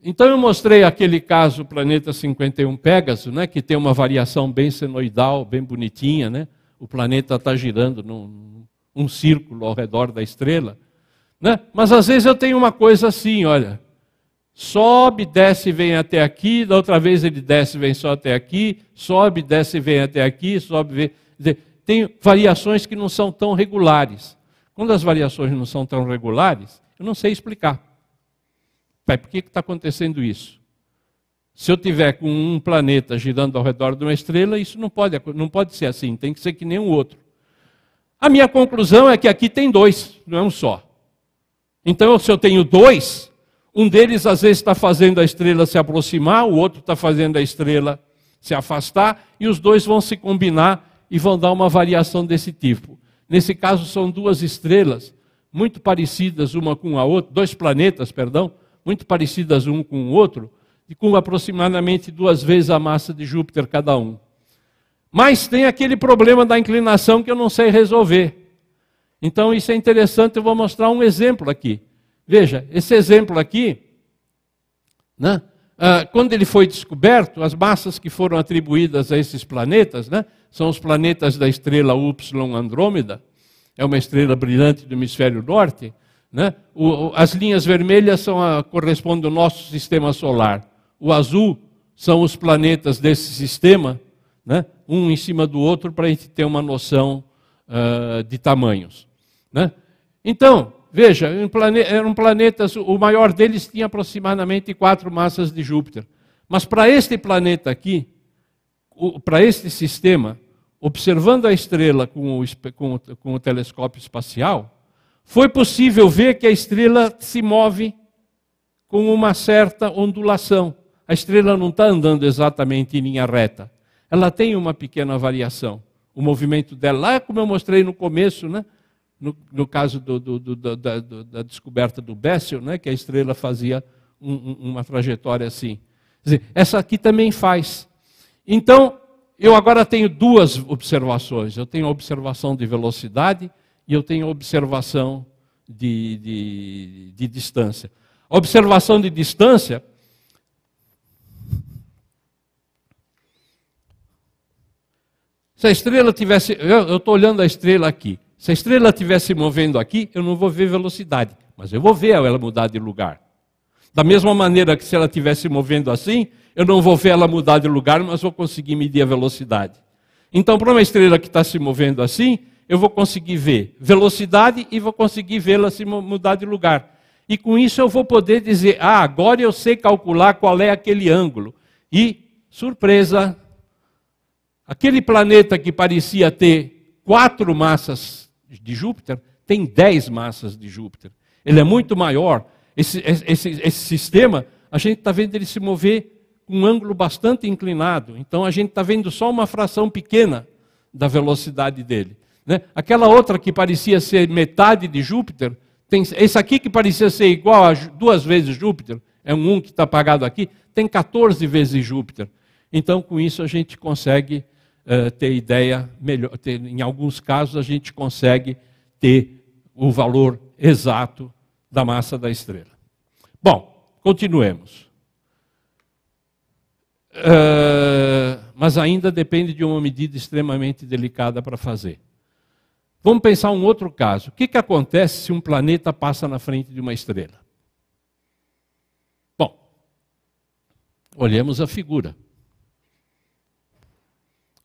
então eu mostrei aquele caso planeta 51 Pégaso, né, que tem uma variação bem senoidal, bem bonitinha, né? O planeta está girando num, um círculo ao redor da estrela. Né? Mas às vezes eu tenho uma coisa assim, olha. Sobe, desce, vem até aqui, da outra vez ele desce, vem só até aqui, sobe, desce, vem até aqui, sobe, vem. Dizer, tem variações que não são tão regulares. Quando as variações não são tão regulares, eu não sei explicar. Pai, por que está acontecendo isso? Se eu tiver com um planeta girando ao redor de uma estrela, isso não pode, não pode ser assim, tem que ser que nem o outro. A minha conclusão é que aqui tem dois, não é um só. Então, se eu tenho dois, um deles às vezes está fazendo a estrela se aproximar, o outro está fazendo a estrela se afastar, e os dois vão se combinar e vão dar uma variação desse tipo. Nesse caso, são duas estrelas muito parecidas uma com a outra, dois planetas, perdão, muito parecidas um com o outro, e com aproximadamente duas vezes a massa de Júpiter cada um. Mas tem aquele problema da inclinação que eu não sei resolver. Então isso é interessante, eu vou mostrar um exemplo aqui. Veja, esse exemplo aqui, né, ah, quando ele foi descoberto, as massas que foram atribuídas a esses planetas, né, são os planetas da estrela Y Andrômeda, é uma estrela brilhante do hemisfério norte, né, o, as linhas vermelhas são a, correspondem ao nosso sistema solar, o azul são os planetas desse sistema, né, um em cima do outro, para a gente ter uma noção uh, de tamanhos. Né? Então, veja, eram planetas, o maior deles tinha aproximadamente quatro massas de Júpiter. Mas para este planeta aqui, para este sistema, observando a estrela com o, com, o, com o, telescópio espacial, foi possível ver que a estrela se move com uma certa ondulação. A estrela não está andando exatamente em linha reta ela tem uma pequena variação. O movimento dela, lá como eu mostrei no começo, né? no, no caso do, do, do, da, da, descoberta do Bessel, né? que a estrela fazia um, um, uma trajetória assim. Dizer, essa aqui também faz. Então, eu agora tenho duas observações. Eu tenho a observação de velocidade e eu tenho a observação de, de, de distância. A observação de distância Se a estrela tivesse, eu estou olhando a estrela aqui. Se a estrela estivesse movendo aqui, eu não vou ver velocidade, mas eu vou ver ela mudar de lugar. Da mesma maneira que se ela estivesse movendo assim, eu não vou ver ela mudar de lugar, mas vou conseguir medir a velocidade. Então, para uma estrela que está se movendo assim, eu vou conseguir ver velocidade e vou conseguir vê-la se mudar de lugar. E com isso eu vou poder dizer: ah, agora eu sei calcular qual é aquele ângulo. E, surpresa, Aquele planeta que parecia ter quatro massas de Júpiter, tem dez massas de Júpiter. Ele é muito maior. Esse, esse, esse sistema, a gente está vendo ele se mover com um ângulo bastante inclinado. Então a gente está vendo só uma fração pequena da velocidade dele. Né? Aquela outra que parecia ser metade de Júpiter, tem, esse aqui que parecia ser igual a duas vezes Júpiter, é um 1 que está apagado aqui, tem 14 vezes Júpiter. Então, com isso, a gente consegue eh, ter ideia melhor. Ter, em alguns casos, a gente consegue ter o valor exato da massa da estrela. Bom, continuemos. Uh, mas ainda depende de uma medida extremamente delicada para fazer. Vamos pensar um outro caso. O que, que acontece se um planeta passa na frente de uma estrela? Bom, olhemos a figura.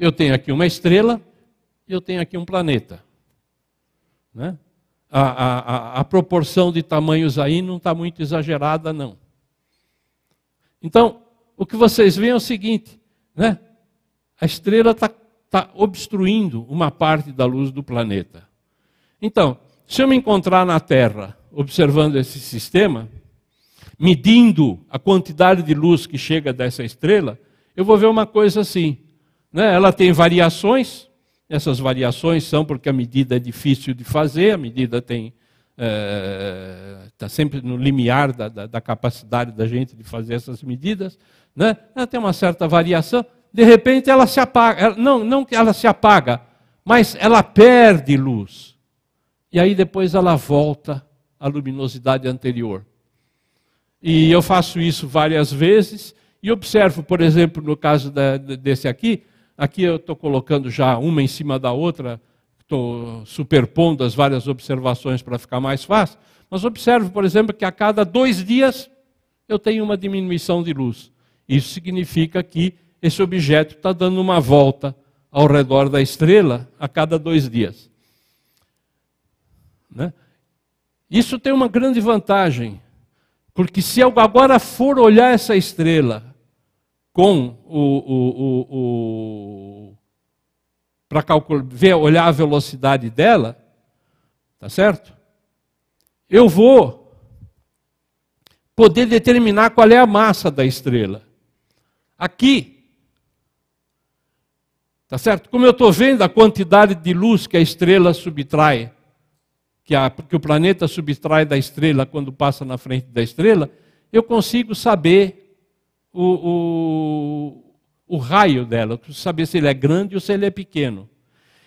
Eu tenho aqui uma estrela e eu tenho aqui um planeta. Né? A, a, a proporção de tamanhos aí não está muito exagerada, não. Então, o que vocês veem é o seguinte, né? A estrela está tá obstruindo uma parte da luz do planeta. Então, se eu me encontrar na Terra observando esse sistema, medindo a quantidade de luz que chega dessa estrela, eu vou ver uma coisa assim. Né? Ela tem variações, essas variações são porque a medida é difícil de fazer, a medida tem está eh, é, sempre no limiar da, da, da, capacidade da gente de fazer essas medidas, né? ela tem uma certa variação, de repente ela se apaga, ela, não, não que ela se apaga, mas ela perde luz. E aí depois ela volta à luminosidade anterior. E eu faço isso várias vezes e observo, por exemplo, no caso da, desse aqui, Aqui eu estou colocando já uma em cima da outra, estou superpondo as várias observações para ficar mais fácil. Mas observe, por exemplo, que a cada dois dias eu tenho uma diminuição de luz. Isso significa que esse objeto está dando uma volta ao redor da estrela a cada dois dias. Né? Isso tem uma grande vantagem, porque se eu agora for olhar essa estrela com o, o, o, o para calcular, ver, olhar a velocidade dela, tá certo? Eu vou poder determinar qual é a massa da estrela. Aqui, tá certo? Como eu estou vendo a quantidade de luz que a estrela subtrai, que, a, que o planeta subtrai da estrela quando passa na frente da estrela, eu consigo saber o, o, o raio dela, eu preciso saber se ele é grande ou se ele é pequeno.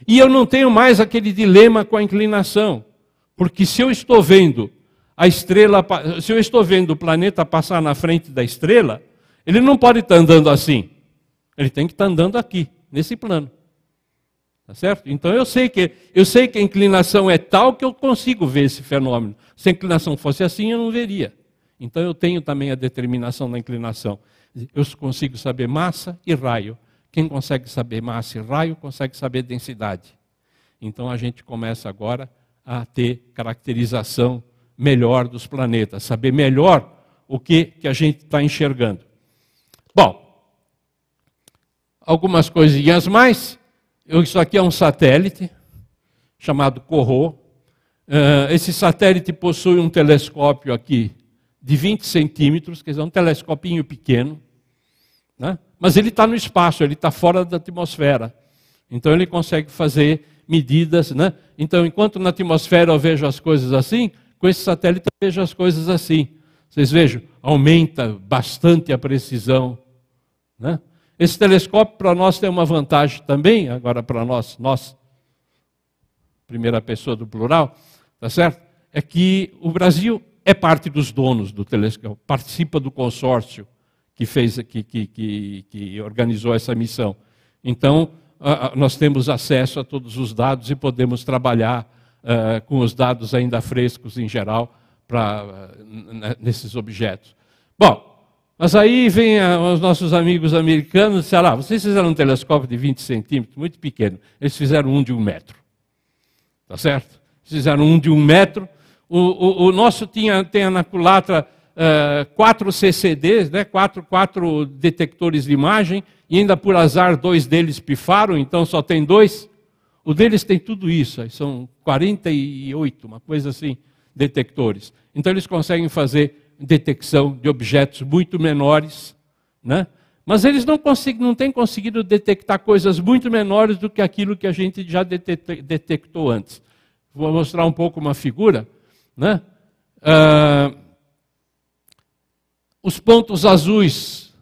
E eu não tenho mais aquele dilema com a inclinação, porque se eu estou vendo a estrela, se eu estou vendo o planeta passar na frente da estrela, ele não pode estar andando assim. Ele tem que estar andando aqui, nesse plano. Tá certo? Então eu sei que eu sei que a inclinação é tal que eu consigo ver esse fenômeno. Se a inclinação fosse assim, eu não veria. Então eu tenho também a determinação da inclinação. Eu consigo saber massa e raio. Quem consegue saber massa e raio consegue saber densidade. Então a gente começa agora a ter caracterização melhor dos planetas, saber melhor o que, que a gente está enxergando. Bom, algumas coisinhas mais. isso aqui é um satélite chamado Corot. Ah, esse satélite possui um telescópio aqui de 20 centímetros, quer dizer, é um telescopinho pequeno, né? mas ele está no espaço, ele está fora da atmosfera. Então ele consegue fazer medidas. Né? Então, enquanto na atmosfera eu vejo as coisas assim, com esse satélite eu vejo as coisas assim. Vocês vejam, aumenta bastante a precisão. Né? Esse telescópio para nós tem uma vantagem também, agora para nós, nós, primeira pessoa do plural, tá certo? É que o Brasil é parte dos donos do telescópio, participa do consórcio que fez, que, que, que, que organizou essa missão. Então, nós temos acesso a todos os dados e podemos trabalhar uh, com os dados ainda frescos em geral para uh, eh, nesses objetos. Bom, mas aí vem uh, os nossos amigos americanos e disseram, ah, vocês fizeram um telescópio de 20 centímetros, muito pequeno. Eles fizeram um de um metro. Tá certo? Eles fizeram um de um metro o, o, o nosso tinha, tem na culatra uh, quatro CCDs, né? quatro, quatro detectores de imagem, e ainda por azar dois deles pifaram, então só tem dois. O deles tem tudo isso, são 48, uma coisa assim, detectores. Então eles conseguem fazer detecção de objetos muito menores, né? mas eles não, não têm conseguido detectar coisas muito menores do que aquilo que a gente já detectou antes. Vou mostrar um pouco uma figura. Né? Uh, os pontos azuis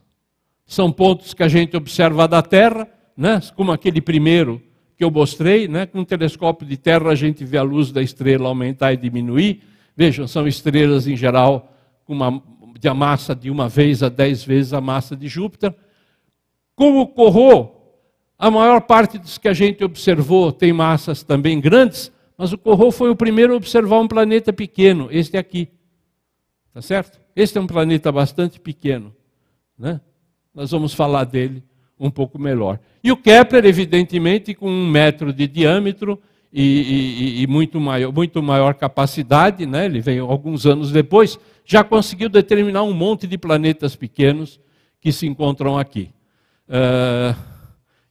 são pontos que a gente observa da Terra, né? como aquele primeiro que eu mostrei, né? com um telescópio de Terra a gente vê a luz da estrela aumentar e diminuir. Vejam, são estrelas em geral com uma, de a massa de uma vez a dez vezes a massa de Júpiter. Como ocorreu? a maior parte dos que a gente observou tem massas também grandes, mas o Corot foi o primeiro a observar um planeta pequeno, este aqui. Tá certo? Este é um planeta bastante pequeno, né? Nós vamos falar dele um pouco melhor. E o Kepler, evidentemente, com um metro de diâmetro e, e, e muito, maior, muito maior capacidade, né? ele veio alguns anos depois, já conseguiu determinar um monte de planetas pequenos que se encontram aqui. Uh,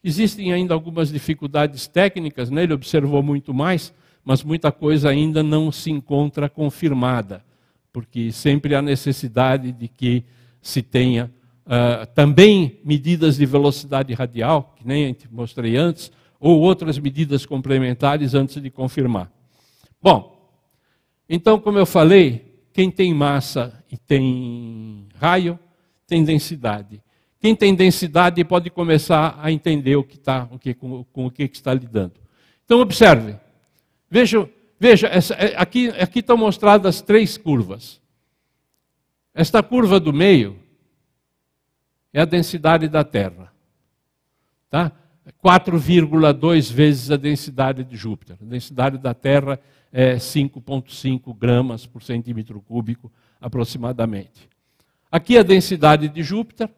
existem ainda algumas dificuldades técnicas, né? ele observou muito mais, mas muita coisa ainda não se encontra confirmada, porque sempre há necessidade de que se tenha uh, também medidas de velocidade radial, que nem mostrei antes, ou outras medidas complementares antes de confirmar. Bom, então, como eu falei, quem tem massa e tem raio, tem densidade. Quem tem densidade pode começar a entender o que tá, o que, com, com o que está lidando. Então, observe. Veja, veja essa, é, aqui, aqui estão mostradas três curvas. Esta curva do meio é a densidade da Terra. Tá? 4,2 vezes a densidade de Júpiter. A densidade da Terra é 5,5 gramas por centímetro cúbico, aproximadamente. Aqui a densidade de Júpiter,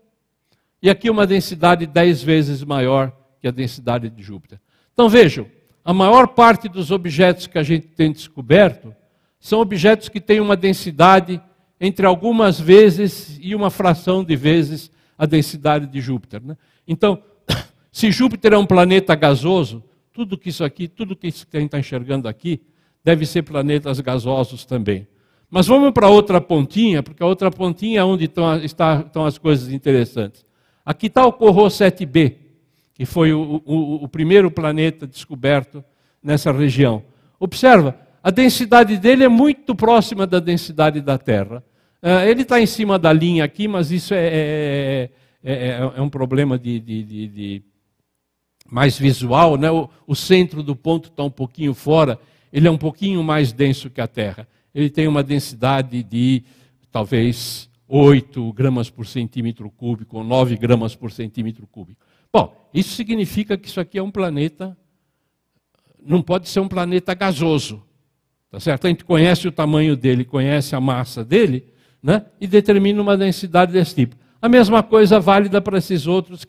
e aqui uma densidade 10 vezes maior que a densidade de Júpiter. Então vejam, a maior parte dos objetos que a gente tem descoberto são objetos que têm uma densidade entre algumas vezes e uma fração de vezes a densidade de Júpiter. Né? Então, se Júpiter é um planeta gasoso, tudo que isso aqui, tudo que a gente está enxergando aqui, deve ser planetas gasosos também. Mas vamos para outra pontinha, porque a outra pontinha é onde estão, as coisas interessantes. Aqui está o Corot 7b, que foi o, o, o primeiro planeta descoberto nessa região. Observa, a densidade dele é muito próxima da densidade da Terra. Ah, ele está em cima da linha aqui, mas isso é é é, é, é, é um problema de, de, de, de, mais visual. Né? O, o centro do ponto está um pouquinho fora, ele é um pouquinho mais denso que a Terra. Ele tem uma densidade de talvez 8 gramas por centímetro cúbico, ou 9 gramas por centímetro cúbico. Bom, isso significa que isso aqui é um planeta, não pode ser um planeta gasoso. Tá certo? A gente conhece o tamanho dele, conhece a massa dele, né? e determina uma densidade desse tipo. A mesma coisa válida para esses outros,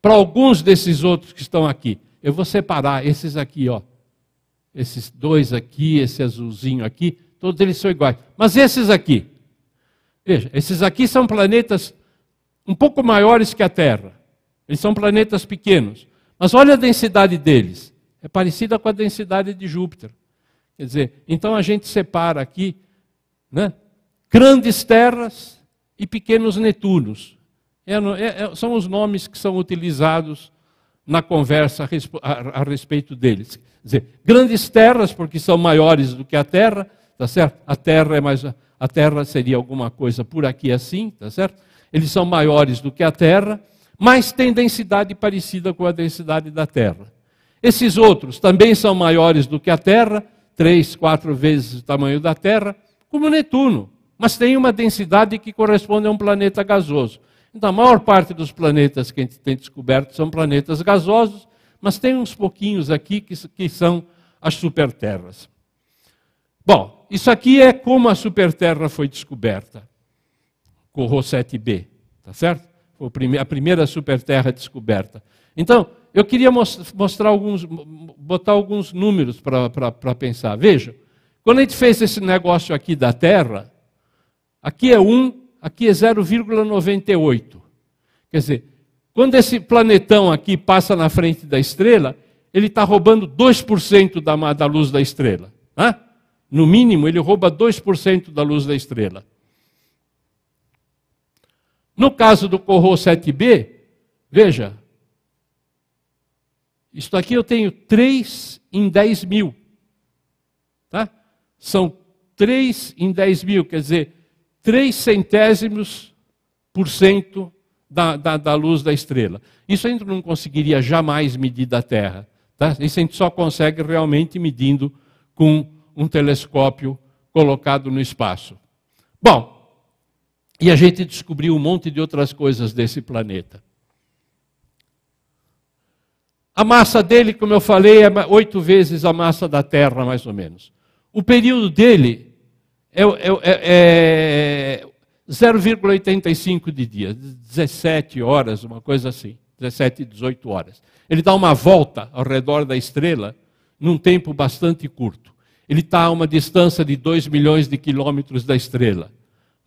para alguns desses outros que estão aqui. Eu vou separar esses aqui, ó. Esses dois aqui, esse azulzinho aqui, todos eles são iguais. Mas esses aqui, veja, esses aqui são planetas um pouco maiores que a Terra. Eles são planetas pequenos. Mas olha a densidade deles. É parecida com a densidade de Júpiter. Quer dizer, então a gente separa aqui né, grandes terras e pequenos Netunos. É, é, é, são os nomes que são utilizados na conversa a, a, a respeito deles. Quer dizer, grandes terras, porque são maiores do que a Terra, tá certo? A Terra é mais. A Terra seria alguma coisa por aqui assim, tá certo? Eles são maiores do que a Terra mas tem densidade parecida com a densidade da Terra. Esses outros também são maiores do que a Terra, três, quatro vezes o tamanho da Terra, como Netuno, mas tem uma densidade que corresponde a um planeta gasoso. Então, a maior parte dos planetas que a gente tem descoberto são planetas gasosos, mas tem uns pouquinhos aqui que, que são as superterras. Bom, isso aqui é como a superterra foi descoberta, com Corrô 7b, tá certo? a primeira superterra descoberta. Então, eu queria mostrar alguns, botar alguns números para pensar. Veja, quando a gente fez esse negócio aqui da Terra, aqui é 1, aqui é 0,98. Quer dizer, quando esse planetão aqui passa na frente da estrela, ele está roubando 2% da, da luz da estrela. Né? No mínimo, ele rouba 2% da luz da estrela. No caso do Corro 7B, veja, isto aqui eu tenho 3 em 10 mil. Tá? São 3 em 10 mil, quer dizer, 3 centésimos por cento da, da, da, luz da estrela. Isso a gente não conseguiria jamais medir da Terra. Tá? Isso a gente só consegue realmente medindo com um telescópio colocado no espaço. Bom, e a gente descobriu um monte de outras coisas desse planeta. A massa dele, como eu falei, é oito vezes a massa da Terra, mais ou menos. O período dele é, é, é, é 0,85 de dia, 17 horas, uma coisa assim, 17, 18 horas. Ele dá uma volta ao redor da estrela num tempo bastante curto. Ele está a uma distância de 2 milhões de quilômetros da estrela.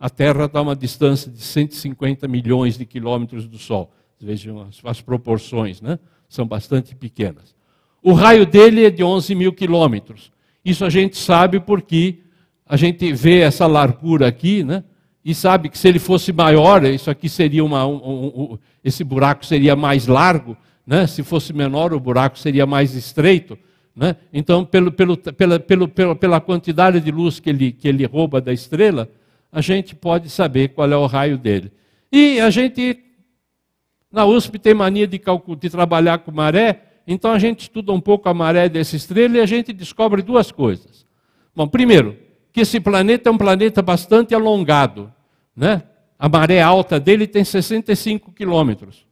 A Terra está a uma distância de 150 milhões de quilômetros do Sol. Vejam as, as proporções, né? São bastante pequenas. O raio dele é de 11 mil quilômetros. Isso a gente sabe porque a gente vê essa largura aqui, né? E sabe que se ele fosse maior, isso aqui seria uma, um, um, um, esse buraco seria mais largo, né? Se fosse menor, o buraco seria mais estreito, né? Então, pelo, pelo, pela, pelo, pela, pela quantidade de luz que ele, que ele rouba da estrela, a gente pode saber qual é o raio dele. E a gente, na USP, tem mania de, de trabalhar com maré, então a gente estuda um pouco a maré dessa estrela e a gente descobre duas coisas. Bom, primeiro, que esse planeta é um planeta bastante alongado. Né? A maré alta dele tem 65 quilômetros.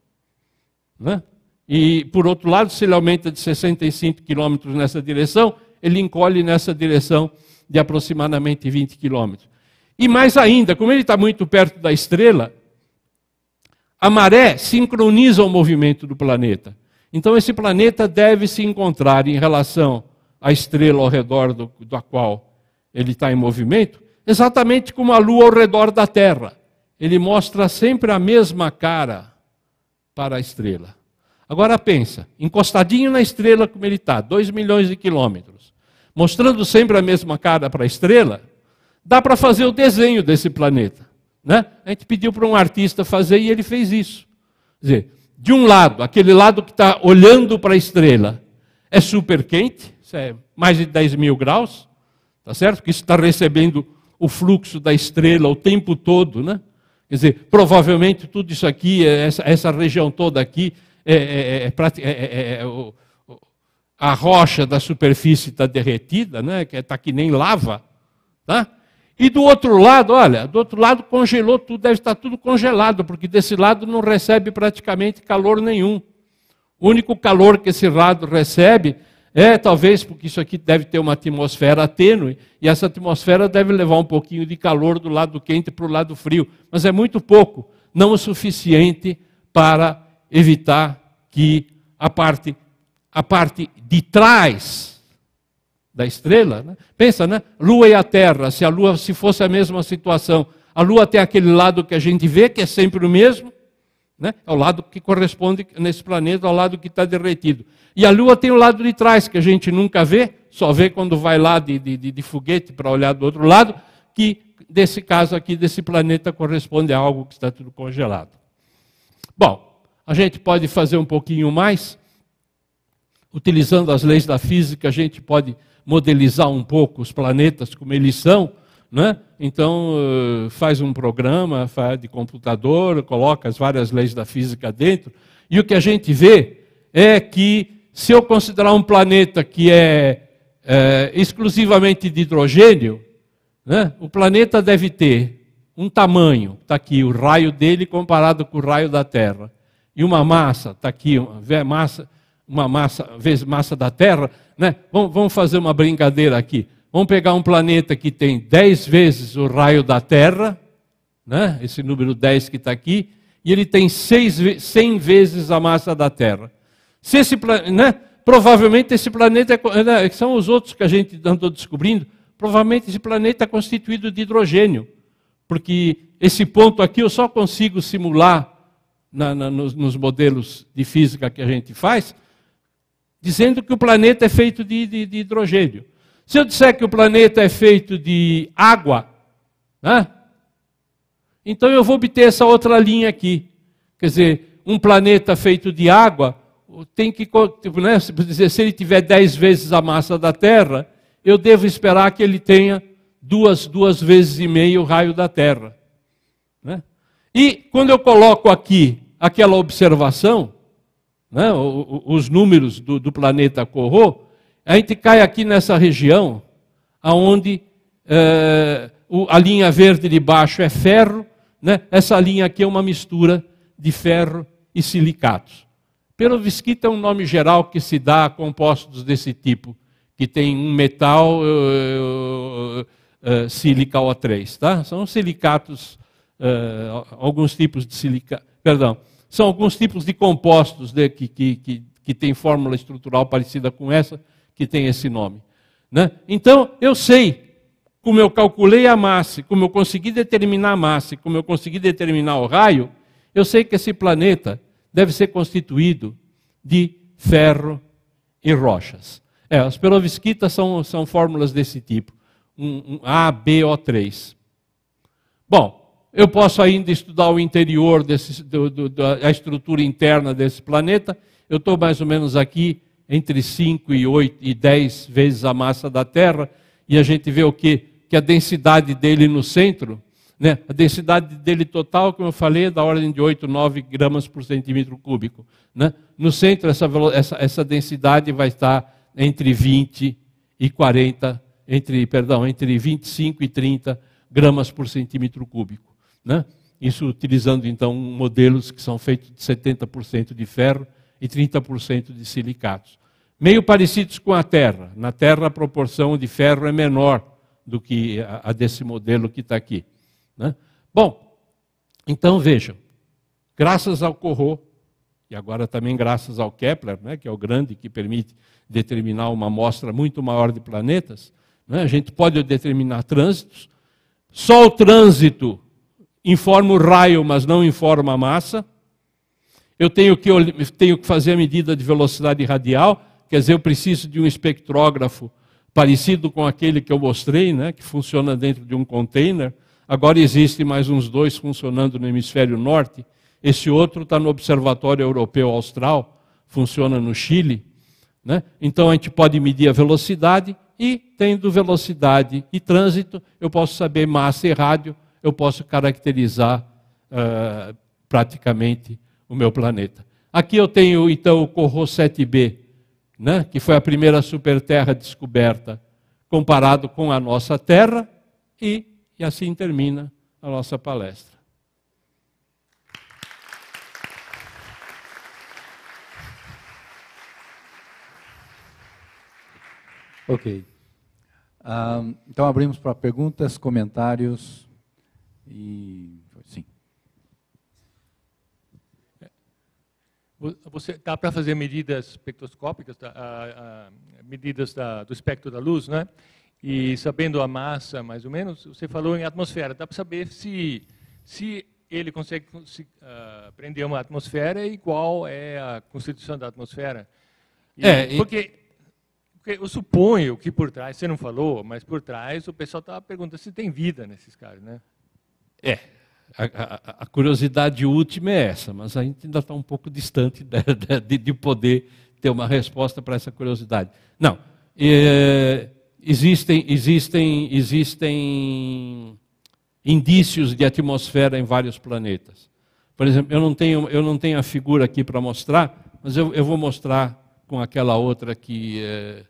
Né? E, por outro lado, se ele aumenta de 65 quilômetros nessa direção, ele encolhe nessa direção de aproximadamente 20 quilômetros. E mais ainda, como ele está muito perto da estrela, a maré sincroniza o movimento do planeta. Então, esse planeta deve se encontrar em relação à estrela ao redor do, da qual ele está em movimento, exatamente como a Lua ao redor da Terra. Ele mostra sempre a mesma cara para a estrela. Agora pensa, encostadinho na estrela como ele está, 2 milhões de quilômetros, mostrando sempre a mesma cara para a estrela, dá para fazer o desenho desse planeta. Né? A gente pediu para um artista fazer e ele fez isso. Quer dizer, de um lado, aquele lado que está olhando para a estrela, é super quente, é mais de 10 mil graus, tá certo? Que está recebendo o fluxo da estrela o tempo todo, né? Quer dizer, provavelmente tudo isso aqui, essa, essa região toda aqui, é, é, é, a rocha da superfície está derretida, né? Que está que nem lava, tá? E do outro lado, olha, do outro lado congelou tudo, deve estar tudo congelado, porque desse lado não recebe praticamente calor nenhum. O único calor que esse lado recebe é talvez porque isso aqui deve ter uma atmosfera tênue, e essa atmosfera deve levar um pouquinho de calor do lado quente para o lado frio, mas é muito pouco, não o suficiente para evitar que a parte, a parte de trás da estrela. Né? Pensa, né? Lua e a Terra, se a Lua se fosse a mesma situação, a Lua tem aquele lado que a gente vê, que é sempre o mesmo, né? é o lado que corresponde nesse planeta ao lado que está derretido. E a Lua tem o lado de trás, que a gente nunca vê, só vê quando vai lá de, de, de foguete para olhar do outro lado, que desse caso aqui, desse planeta, corresponde a algo que está tudo congelado. Bom, a gente pode fazer um pouquinho mais. Utilizando as leis da física, a gente pode modelizar um pouco os planetas como eles são, né? então eh, faz um programa de computador, coloca as várias leis da física dentro, e o que a gente vê é que se eu considerar um planeta que é, é exclusivamente de hidrogênio, né? o planeta deve ter um tamanho, está aqui o raio dele comparado com o raio da Terra, e uma massa, está aqui, uma massa, uma massa, vezes massa da Terra, né? Vamos, vamos fazer uma brincadeira aqui. Vamos pegar um planeta que tem 10 vezes o raio da Terra, né? esse número 10 que está aqui, e ele tem 6, 100 vezes a massa da Terra. Se esse né? Provavelmente esse planeta, é, né? são os outros que a gente andou descobrindo, provavelmente esse planeta é constituído de hidrogênio, porque esse ponto aqui eu só consigo simular na, na, nos, nos modelos de física que a gente faz, dizendo que o planeta é feito de, de, de hidrogênio. Se eu disser que o planeta é feito de água, né? então eu vou obter essa outra linha aqui. Quer dizer, um planeta feito de água tem que, tipo, né, se ele tiver 10 vezes a massa da Terra, eu devo esperar que ele tenha duas, duas vezes e meio o raio da Terra. Né? E quando eu coloco aqui aquela observação, né, os números do, do planeta Corô, a gente cai aqui nessa região onde é, eh, a linha verde de baixo é ferro, né, essa linha aqui é uma mistura de ferro e silicatos. Perovskita é um nome geral que se dá a compostos desse tipo, que tem um metal uh, uh, uh, sílica O3, tá? São silicatos, alguns tipos de silicatos. perdão, são alguns tipos de compostos de, que, que, que, que têm fórmula estrutural parecida com essa, que tem esse nome. Né? Então, eu sei como eu calculei a massa, como eu consegui determinar a massa, como eu consegui determinar o raio, eu sei que esse planeta deve ser constituído de ferro e rochas. É, as perovskitas são, são fórmulas desse tipo, um, um ABO3. Bom, eu posso ainda estudar o interior, desse, do, do, da estrutura interna desse planeta. Eu estou mais ou menos aqui entre 5 e 8 e 10 vezes a massa da Terra, e a gente vê o quê? Que a densidade dele no centro, né? a densidade dele total, como eu falei, é da ordem de 8, 9 gramas por centímetro cúbico. Né? No centro, essa, essa, essa densidade vai estar entre 20 e 40, entre, perdão, entre 25 e 30 gramas por centímetro cúbico. Né? Isso utilizando então modelos que são feitos de 70% de ferro e 30% de silicatos. Meio parecidos com a Terra. Na Terra a proporção de ferro é menor do que a desse modelo que está aqui. Né? Bom, então vejam, graças ao Corot, e agora também graças ao Kepler, né, que é o grande que permite determinar uma amostra muito maior de planetas, né, a gente pode determinar trânsitos. Só o trânsito informa o raio, mas não informa a massa. Eu tenho que, tenho que fazer a medida de velocidade radial, quer dizer, eu preciso de um espectrógrafo parecido com aquele que eu mostrei, né, que funciona dentro de um container. Agora existem mais uns dois funcionando no hemisfério norte. Esse outro está no Observatório Europeu Austral, funciona no Chile. Né? Então a gente pode medir a velocidade e, tendo velocidade e trânsito, eu posso saber massa e rádio eu posso caracterizar uh, praticamente o meu planeta. Aqui eu tenho então o Corot 7b, né, que foi a primeira superterra descoberta comparado com a nossa Terra, e, e assim termina a nossa palestra. Ok. Um, ah, então abrimos para perguntas, comentários. E sim. É. Você dá tá para fazer medidas espectroscópicas, tá? a, a, medidas da, do espectro da luz, né? E sabendo a massa, mais ou menos, você falou em atmosfera. Dá para saber se, se ele consegue se, uh, prender uma atmosfera e qual é a constituição da atmosfera. E, é, e... Porque, porque, eu suponho que por trás, você não falou, mas por trás o pessoal está perguntando se tem vida nesses caras, né? É, a, a, a, curiosidade última é essa, mas a gente ainda está um pouco distante de, de, de poder ter uma resposta para essa curiosidade. Não, é, existem, existem, existem indícios de atmosfera em vários planetas. Por exemplo, eu não tenho, eu não tenho a figura aqui para mostrar, mas eu, eu, vou mostrar com aquela outra que, é,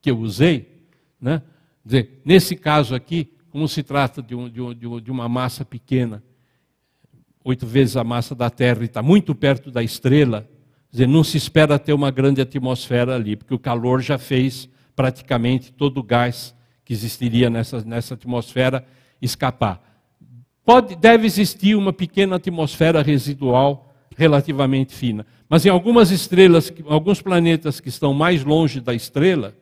que eu usei. Né? Dizer, nesse caso aqui, como se trata de, um, de, um, de uma massa pequena, oito vezes a massa da Terra, e está muito perto da estrela, dizer, não se espera ter uma grande atmosfera ali, porque o calor já fez praticamente todo o gás que existiria nessa, nessa atmosfera escapar. Pode, deve existir uma pequena atmosfera residual relativamente fina, mas em algumas estrelas, alguns planetas que estão mais longe da estrela,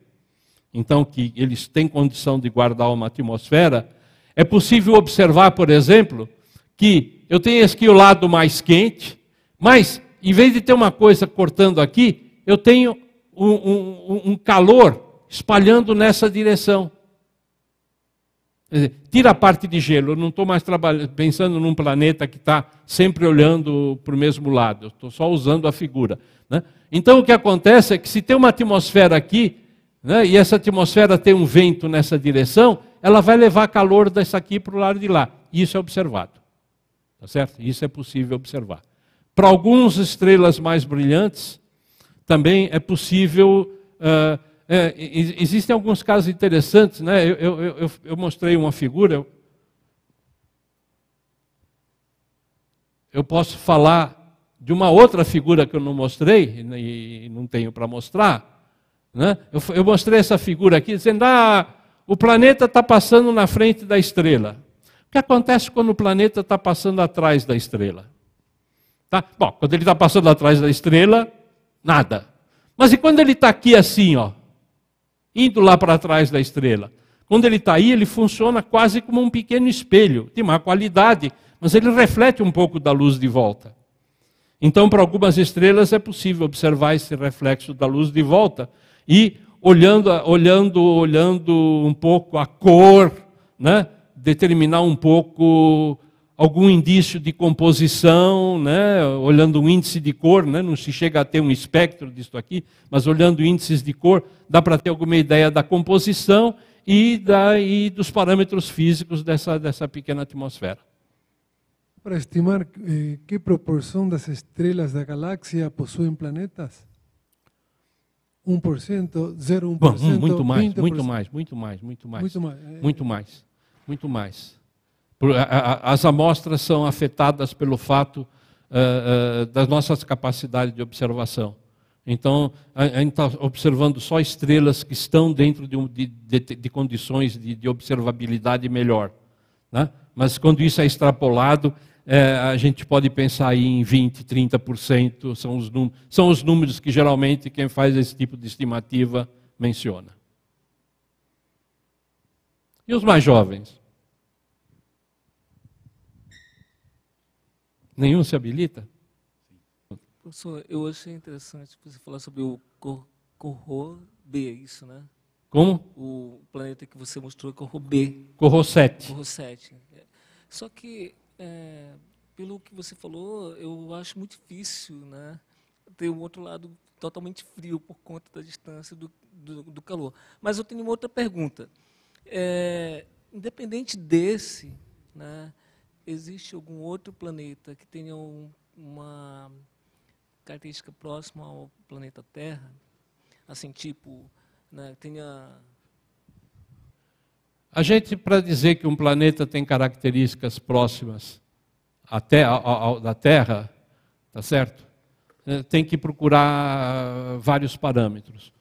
então que eles têm condição de guardar uma atmosfera, é possível observar, por exemplo, que eu tenho aqui o lado mais quente, mas em vez de ter uma coisa cortando aqui, eu tenho um, um, um calor espalhando nessa direção. Dizer, tira a parte de gelo, eu não estou mais pensando num planeta que está sempre olhando para o mesmo lado, estou só usando a figura. Né? Então o que acontece é que se tem uma atmosfera aqui, né, e essa atmosfera tem um vento nessa direção, ela vai levar calor dessa aqui para o lado de lá. Isso é observado. Tá certo? Isso é possível observar. Para algumas estrelas mais brilhantes, também é possível. Uh, é, existem alguns casos interessantes, né? Eu, eu, eu, eu mostrei uma figura. Eu posso falar de uma outra figura que eu não mostrei e não tenho para mostrar, né? Eu, eu mostrei essa figura aqui dizendo: ah, o planeta está passando na frente da estrela. O que acontece quando o planeta está passando atrás da estrela? Tá? Bom, quando ele está passando atrás da estrela, nada. Mas e quando ele está aqui assim, ó, indo lá para trás da estrela? Quando ele está aí, ele funciona quase como um pequeno espelho, de má qualidade, mas ele reflete um pouco da luz de volta. Então, para algumas estrelas é possível observar esse reflexo da luz de volta, e olhando, olhando, olhando um pouco a cor, né? determinar um pouco algum indício de composição, né? olhando um índice de cor, né? não se chega a ter um espectro disso aqui, mas olhando índices de cor, dá para ter alguma ideia da composição e, da, e dos parâmetros físicos dessa, dessa pequena atmosfera. Para estimar eh, que proporção das estrelas da galáxia possuem planetas? 1%, 0,1%. Bom, hum, muito mais, 20%. muito mais, muito mais, muito mais. Muito mais. É... Muito mais. Muito mais. As amostras são afetadas pelo fato uh, uh, das nossas capacidades de observação. Então, a, a gente está observando só estrelas que estão dentro de, um, de, de, de condições de, observabilidade melhor. Né? Mas quando isso é extrapolado, é, a gente pode pensar aí em 20%, 30%, são os, são os números que geralmente quem faz esse tipo de estimativa menciona. E os mais jovens? Nenhum se habilita? Professor, eu achei interessante você falar sobre o Corro B, é isso, né? Como? O planeta que você mostrou é Corro B. Corro 7. Corro 7. Só que é, pelo que você falou, eu acho muito difícil, né? Ter um outro lado totalmente frio por conta da distância do, do, do calor. Mas eu tenho uma outra pergunta. É, independente desse, né, existe algum outro planeta que tenha um, uma característica próxima ao planeta Terra? Assim, tipo, né, tenha a gente, para dizer que um planeta tem características próximas à terra, da Terra, tá certo? É, tem que procurar vários parâmetros.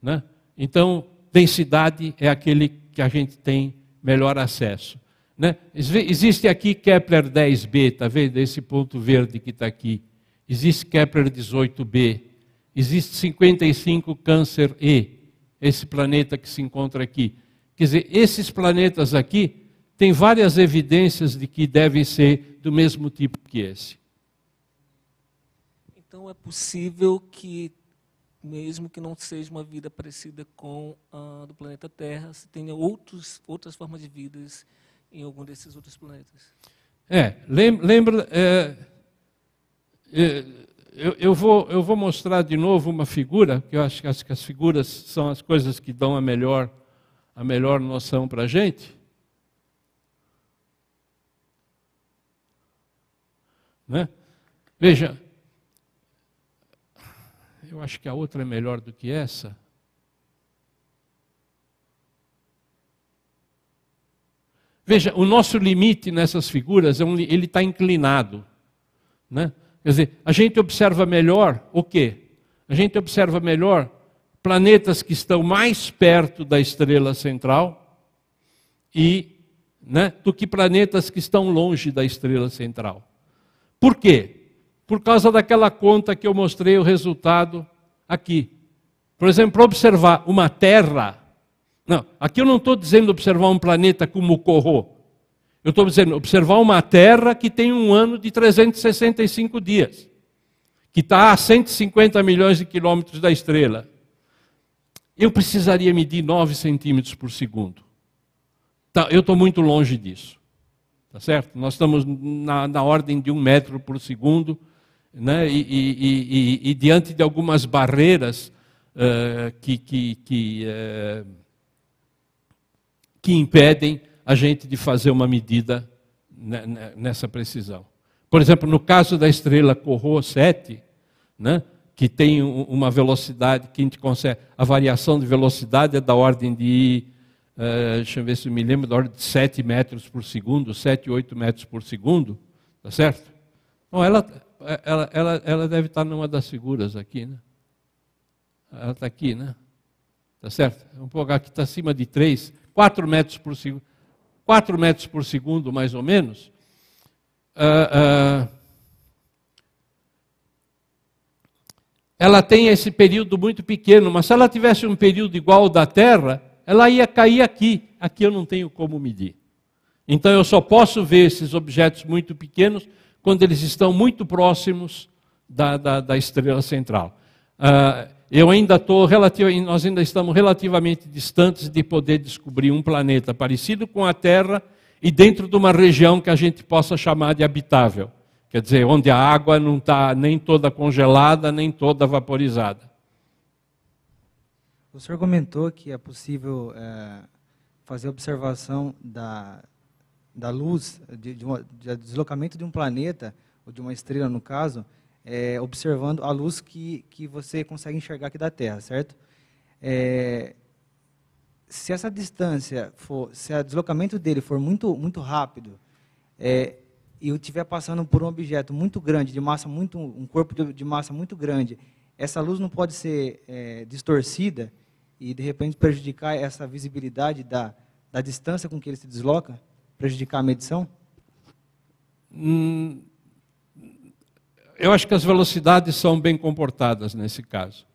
Né? Então, densidade é aquele que a gente tem melhor acesso. Né? Existe aqui Kepler 10b, tá vendo? Esse ponto verde que está aqui. Existe Kepler 18b. Existe 55 Câncer E, esse planeta que se encontra aqui. Quer dizer, esses planetas aqui têm várias evidências de que devem ser do mesmo tipo que esse. Então é possível que, mesmo que não seja uma vida parecida com a do planeta Terra, se tenha outros, outras formas de vidas em algum desses outros planetas. É, lembra. É, é, eu, eu, vou, eu vou mostrar de novo uma figura, que eu acho que as, que as figuras são as coisas que dão a melhor a melhor noção para a gente? Né? Veja, eu acho que a outra é melhor do que essa. Veja, o nosso limite nessas figuras, é um, ele está inclinado. Né? Quer dizer, a gente observa melhor o quê? A gente observa melhor planetas que estão mais perto da estrela central e né, do que planetas que estão longe da estrela central. Por quê? Por causa daquela conta que eu mostrei o resultado aqui. Por exemplo, observar uma Terra. Não, aqui eu não estou dizendo observar um planeta como o Corot. Eu estou dizendo observar uma Terra que tem um ano de 365 dias, que está a 150 milhões de quilômetros da estrela eu precisaria medir 9 centímetros por segundo. Tá, eu estou muito longe disso. Tá certo? Nós estamos na, na ordem de um metro por segundo, né? e, e, e, e diante de algumas barreiras uh, que, que, que, uh, que impedem a gente de fazer uma medida nessa precisão. Por exemplo, no caso da estrela Corot 7, né? que tem uma velocidade que a gente consegue. A variação de velocidade é da ordem de. Uh, deixa eu ver se eu me lembro, da ordem de 7 metros por segundo, 7, 8 metros por segundo, Está certo? Então ela, eh, ela, ela, ela deve estar numa das figuras aqui, né? Ela está aqui, né? Está certo? Um pouco aqui está acima de 3, 4 metros por segundo. 4 metros por segundo, mais ou menos. Uh, uh, ela tem esse período muito pequeno, mas se ela tivesse um período igual ao da Terra, ela ia cair aqui. Aqui eu não tenho como medir. Então eu só posso ver esses objetos muito pequenos quando eles estão muito próximos da, da, da estrela central. Uh, eu ainda estou nós ainda estamos relativamente distantes de poder descobrir um planeta parecido com a Terra e dentro de uma região que a gente possa chamar de habitável. Quer dizer, onde a água não está nem toda congelada, nem toda vaporizada. O senhor comentou que é possível é, fazer observação da, da luz, de, de, de, deslocamento de um planeta, ou de uma estrela no caso, é, observando a luz que, que você consegue enxergar aqui da Terra, certo? É, se essa distância for, se o deslocamento dele for muito, muito rápido, é, e eu estiver passando por um objeto muito grande, de massa muito, um corpo de, massa muito grande, essa luz não pode ser é, distorcida e de repente prejudicar essa visibilidade da, da distância com que ele se desloca, prejudicar a medição? Hum, eu acho que as velocidades são bem comportadas nesse caso,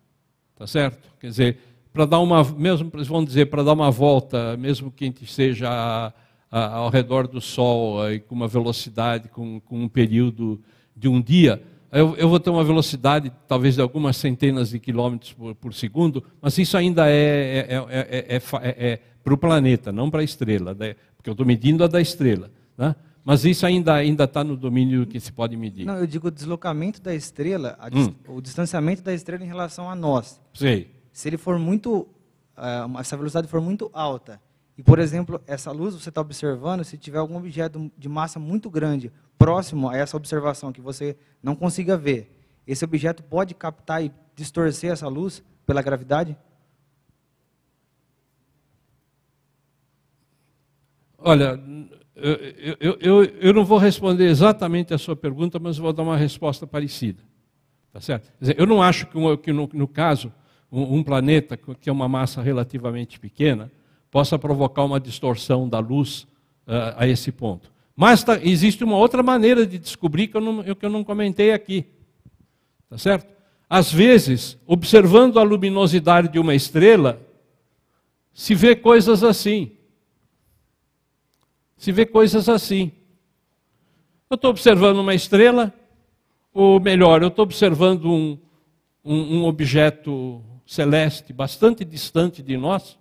tá certo? Quer dizer, para dar uma, mesmo eles vão dizer para dar uma volta, mesmo que seja ao redor do Sol eh, com uma velocidade, com, com, um período de um dia, eu, eu, vou ter uma velocidade talvez de algumas centenas de quilômetros por, por segundo, mas isso ainda é, é, é, é para é, é, é, o planeta, não para a estrela, né? porque eu estou medindo a da estrela. Né? Mas isso ainda está no domínio que se pode medir. Não, eu digo o deslocamento da estrela, hum. o distanciamento da estrela em relação a nós. Se ele for muito, uh, eh, essa velocidade for muito alta, e, por exemplo, essa luz você está observando, se tiver algum objeto de massa muito grande próximo a essa observação que você não consiga ver, esse objeto pode captar e distorcer essa luz pela gravidade? Olha, eu, eu, eu, eu não vou responder exatamente a sua pergunta, mas vou dar uma resposta parecida. Tá certo? Dizer, eu não acho que, que no, no, caso, um, um planeta que é uma massa relativamente pequena, possa provocar uma distorção da luz uh, a esse ponto. Mas tá, existe uma outra maneira de descobrir que eu não, que eu não comentei aqui. Tá certo? Às vezes, observando a luminosidade de uma estrela, se vê coisas assim. Se vê coisas assim. Eu estou observando uma estrela, ou melhor, eu estou observando um, um, um objeto celeste bastante distante de nós,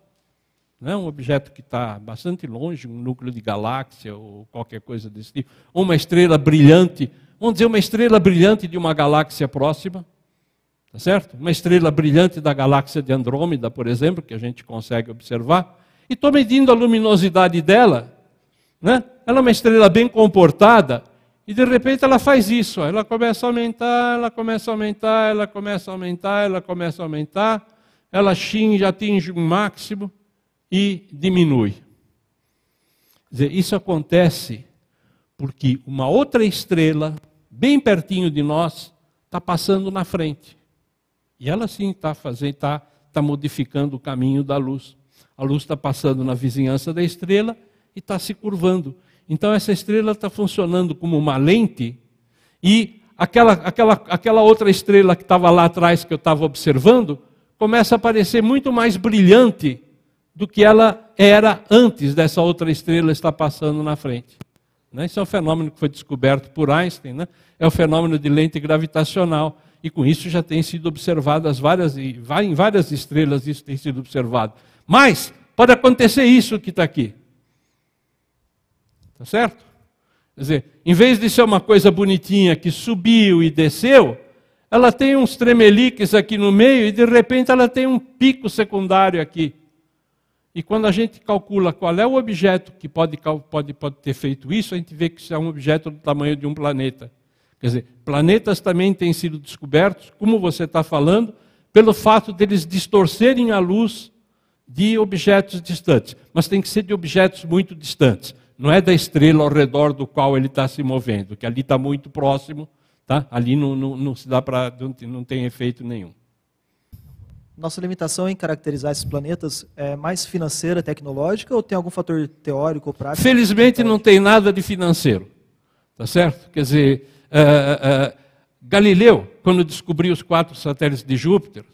não é um objeto que está bastante longe, um núcleo de galáxia ou qualquer coisa desse tipo. Ou uma estrela brilhante. Vamos dizer, uma estrela brilhante de uma galáxia próxima. Tá certo? Uma estrela brilhante da galáxia de Andrômeda, por exemplo, que a gente consegue observar. E estou medindo a luminosidade dela. Né? Ela é uma estrela bem comportada. E de repente ela faz isso. Ela começa a aumentar, ela começa a aumentar, ela começa a aumentar, ela começa a aumentar. Ela xinge, atinge um máximo e diminui. isso acontece porque uma outra estrela, bem pertinho de nós, está passando na frente. E ela sim está fazendo, está tá modificando o caminho da luz. A luz está passando na vizinhança da estrela e está se curvando. Então essa estrela está funcionando como uma lente e aquela, aquela, aquela outra estrela que estava lá atrás que eu estava observando começa a aparecer muito mais brilhante do que ela era antes dessa outra estrela estar passando na frente. Esse né? Isso é um fenômeno que foi descoberto por Einstein, né? é o fenômeno de lente gravitacional, e com isso já tem sido observado as várias, em várias estrelas isso tem sido observado. Mas pode acontecer isso que está aqui. Está certo? Quer dizer, em vez de ser uma coisa bonitinha que subiu e desceu, ela tem uns tremeliques aqui no meio e de repente ela tem um pico secundário aqui. E quando a gente calcula qual é o objeto que pode, pode, pode ter feito isso, a gente vê que isso é um objeto do tamanho de um planeta. Quer dizer, planetas também têm sido descobertos, como você está falando, pelo fato deles distorcerem a luz de objetos distantes. Mas tem que ser de objetos muito distantes. Não é da estrela ao redor do qual ele está se movendo, que ali está muito próximo, tá? ali não, não, não se dá para. Não, não tem efeito nenhum. Nossa limitação em caracterizar esses planetas é mais financeira, tecnológica, ou tem algum fator teórico ou prático? Felizmente não tem nada de financeiro, tá certo? Quer dizer, uh, uh, Galileu, quando descobriu os quatro satélites de Júpiter,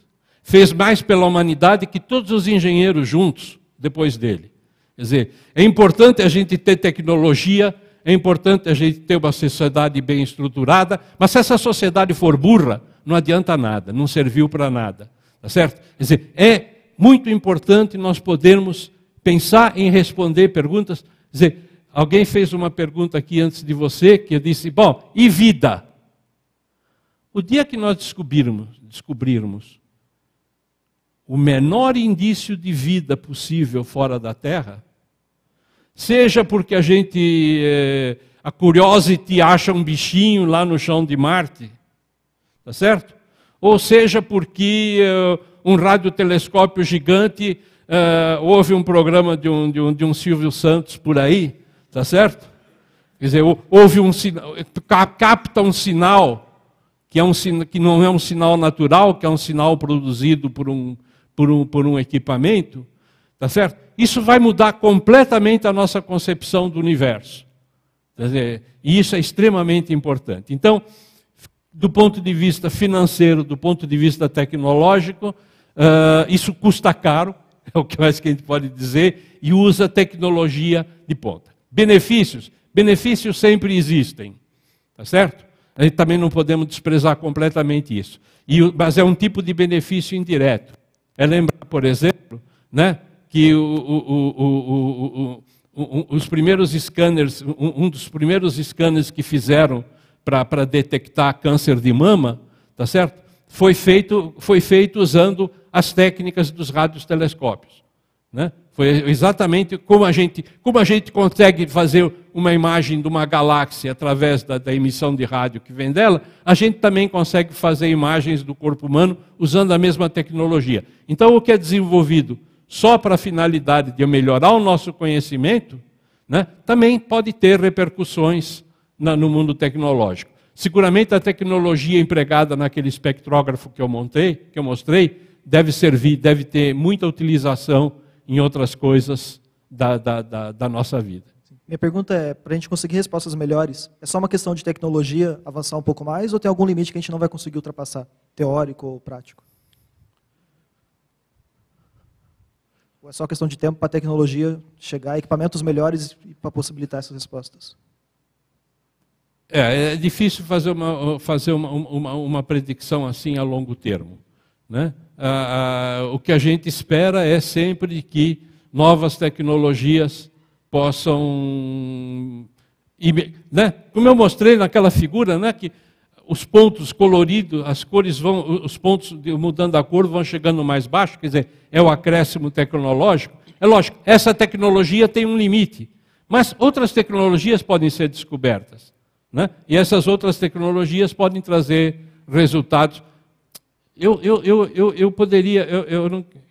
fez mais pela humanidade que todos os engenheiros juntos depois dele. Quer dizer, é importante a gente ter tecnologia, é importante a gente ter uma sociedade bem estruturada, mas se essa sociedade for burra, não adianta nada, não serviu para nada. Tá certo? Quer dizer, é muito importante nós podermos pensar em responder perguntas. Quer dizer, alguém fez uma pergunta aqui antes de você que eu disse: bom, e vida? O dia que nós descobrirmos, descobrirmos o menor indício de vida possível fora da Terra, seja porque a gente, é, a Curiosity acha um bichinho lá no chão de Marte, tá certo? ou seja porque uh, um radiotelescópio gigante, uh, houve um programa de um, de, um, de um Silvio Santos por aí, tá certo? Quer dizer, houve um sinal, capta um sinal que, é um, que não é um sinal natural, que é um sinal produzido por um, por um, por um equipamento, tá certo? Isso vai mudar completamente a nossa concepção do universo. Quer dizer, e isso é extremamente importante. Então, do ponto de vista financeiro, do ponto de vista tecnológico, uh, isso custa caro, é o que mais que a gente pode dizer, e usa tecnologia de ponta. Benefícios? Benefícios sempre existem, tá certo? A gente também não podemos desprezar completamente isso. E, mas é um tipo de benefício indireto. É lembrar, por exemplo, né, que o, o, o, os primeiros scanners, um, um dos primeiros scanners que fizeram para detectar câncer de mama, tá certo? Foi feito, foi feito usando as técnicas dos radiotelescópios. Né? Foi exatamente como a, gente, como a gente consegue fazer uma imagem de uma galáxia através da, da emissão de rádio que vem dela, a gente também consegue fazer imagens do corpo humano usando a mesma tecnologia. Então, o que é desenvolvido só para a finalidade de melhorar o nosso conhecimento, né, também pode ter repercussões na, no mundo tecnológico. Seguramente a tecnologia empregada naquele espectrógrafo que eu montei, que eu mostrei, deve servir, deve ter muita utilização em outras coisas da, da, da, da nossa vida. Minha pergunta é, para a gente conseguir respostas melhores, é só uma questão de tecnologia avançar um pouco mais ou tem algum limite que a gente não vai conseguir ultrapassar, teórico ou prático? Ou é só questão de tempo para a tecnologia chegar a equipamentos melhores para possibilitar essas respostas? É, é difícil fazer uma, fazer uma, uma, uma predicção assim a longo termo. Né? Ah, ah, o que a gente espera é sempre que novas tecnologias possam. Né? Como eu mostrei naquela figura, né, que os pontos coloridos, as cores vão, os pontos mudando a cor vão chegando mais baixo, quer dizer, é o acréscimo tecnológico. É lógico, essa tecnologia tem um limite, mas outras tecnologias podem ser descobertas. Né? E essas outras tecnologias podem trazer resultados. Eu, eu, eu, eu, eu poderia, eu, eu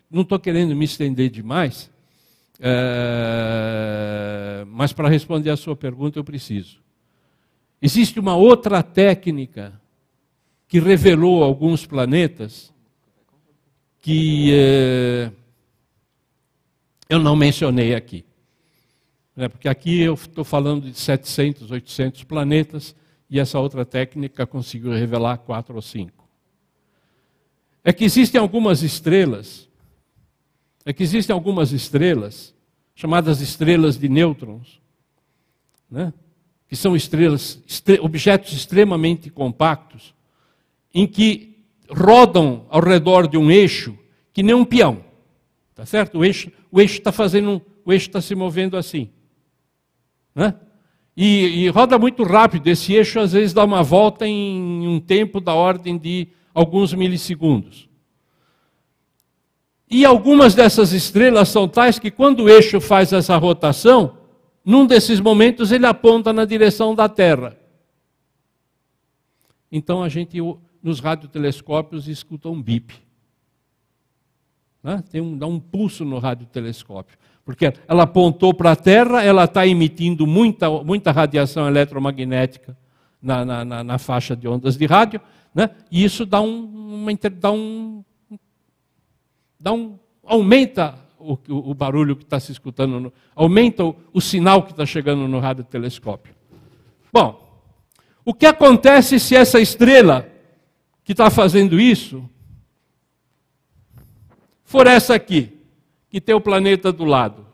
não estou querendo me estender demais, é, mas para responder a sua pergunta eu preciso. Existe uma outra técnica que revelou alguns planetas que é, eu não mencionei aqui. Né? Porque aqui eu estou falando de 700, 800 planetas e essa outra técnica conseguiu revelar quatro ou cinco. É que existem algumas estrelas, é que existem algumas estrelas, chamadas estrelas de nêutrons, né? que são estrelas, estre, objetos extremamente compactos, em que rodam ao redor de um eixo que nem um peão. Tá certo? O eixo está fazendo, o eixo está se movendo assim. Né? E, e, roda muito rápido, esse eixo às vezes dá uma volta em um tempo da ordem de alguns milissegundos. E algumas dessas estrelas são tais que quando o eixo faz essa rotação, num desses momentos ele aponta na direção da Terra. Então a gente, nos radiotelescópios, escuta um bip. Né? Tem um, dá um pulso no radiotelescópio. Porque ela apontou para a Terra, ela está emitindo muita, muita radiação eletromagnética na, na, na, na faixa de ondas de rádio, né? e isso dá um, uma, dá um, dá um, aumenta o, o, barulho que está se escutando, no, aumenta o, o sinal que está chegando no radiotelescópio. Bom, o que acontece se essa estrela que está fazendo isso for essa aqui? que tem o planeta do lado.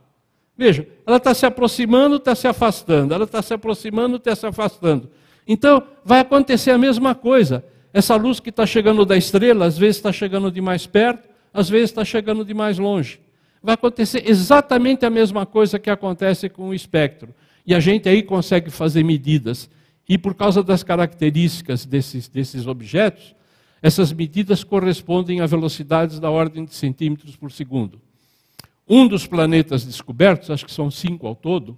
Veja, ela está se aproximando, está se afastando, ela está se aproximando, está se afastando. Então, vai acontecer a mesma coisa. Essa luz que está chegando da estrela, às vezes está chegando de mais perto, às vezes está chegando de mais longe. Vai acontecer exatamente a mesma coisa que acontece com o espectro. E a gente aí consegue fazer medidas. E por causa das características desses, desses objetos, essas medidas correspondem a velocidades da ordem de centímetros por segundo. Um dos planetas descobertos, acho que são cinco ao todo,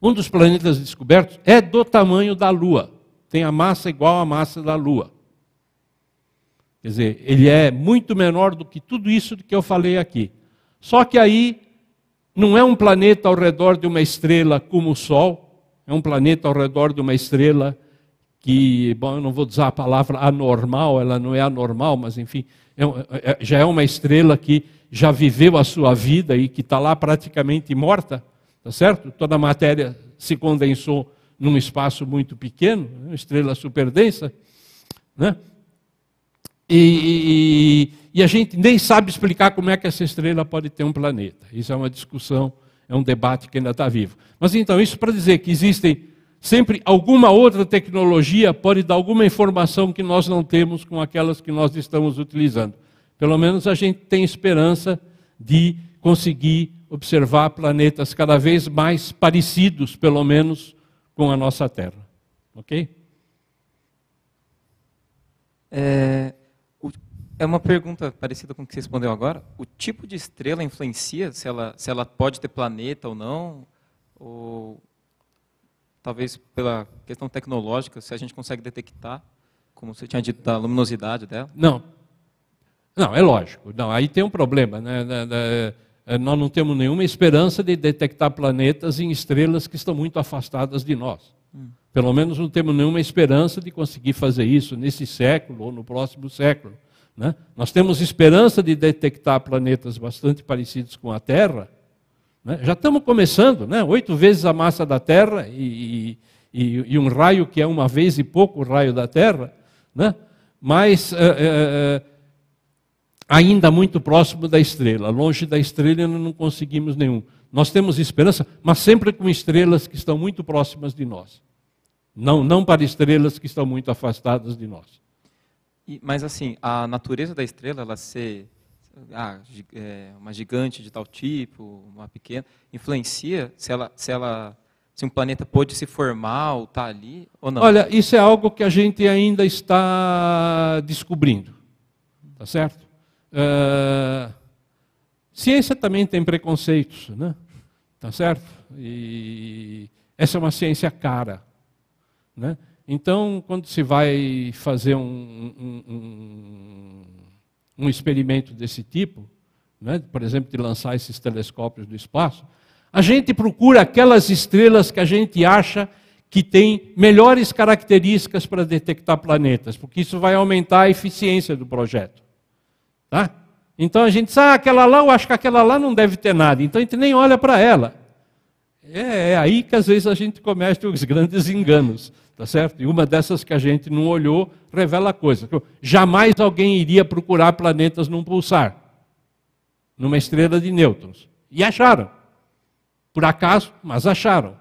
um dos planetas descobertos é do tamanho da Lua. Tem a massa igual à massa da Lua. Quer dizer, ele é muito menor do que tudo isso que eu falei aqui. Só que aí não é um planeta ao redor de uma estrela como o Sol, é um planeta ao redor de uma estrela que, bom, eu não vou usar a palavra anormal, ela não é anormal, mas enfim, é, é, é, já é uma estrela que já viveu a sua vida e que está lá praticamente morta, tá certo? Toda a matéria se condensou num espaço muito pequeno, né, uma estrela superdensa, né? E, e, e, a gente nem sabe explicar como é que essa estrela pode ter um planeta. Isso é uma discussão, é um debate que ainda está vivo. Mas então, isso para dizer que existem sempre alguma outra tecnologia pode dar alguma informação que nós não temos com aquelas que nós estamos utilizando. Pelo menos a gente tem esperança de conseguir observar planetas cada vez mais parecidos, pelo menos, com a nossa Terra. Ok? É, é uma pergunta parecida com o que você respondeu agora. O tipo de estrela influencia se ela, se ela pode ter planeta ou não? Ou talvez pela questão tecnológica, se a gente consegue detectar, como você tinha dito, a luminosidade dela? Não, não, é lógico. Não, aí tem um problema. Né? É, nós não temos nenhuma esperança de detectar planetas em estrelas que estão muito afastadas de nós. Hum. Pelo menos não temos nenhuma esperança de conseguir fazer isso nesse século ou no próximo século. Né? Nós temos esperança de detectar planetas bastante parecidos com a Terra. Né? Já estamos começando, né? oito vezes a massa da Terra e, e, e, um raio que é uma vez e pouco o raio da Terra. Né? Mas eh, eh, eh, ainda muito próximo da estrela. Longe da estrela não conseguimos nenhum. Nós temos esperança, mas sempre com estrelas que estão muito próximas de nós. Não, não para estrelas que estão muito afastadas de nós. E, mas assim, a natureza da estrela, ela ser ah, é, uma gigante de tal tipo, uma pequena, influencia se ela, se ela se um planeta pode se formar ou está ali ou não? Olha, isso é algo que a gente ainda está descobrindo, tá certo? Ah, ciência também tem preconceitos, né? Tá certo? E essa é uma ciência cara, né? Então, quando se vai fazer um, um, um, um experimento desse tipo, né? por exemplo, de lançar esses telescópios do espaço, a gente procura aquelas estrelas que a gente acha que tem melhores características para detectar planetas, porque isso vai aumentar a eficiência do projeto. Tá? Então a gente diz, ah, aquela lá, eu acho que aquela lá não deve ter nada. Então a gente nem olha para ela. É, é, aí que às vezes a gente comete os grandes enganos, tá certo? E uma dessas que a gente não olhou revela coisa. Jamais alguém iria procurar planetas num pulsar, numa estrela de nêutrons. E acharam. Por acaso, mas acharam.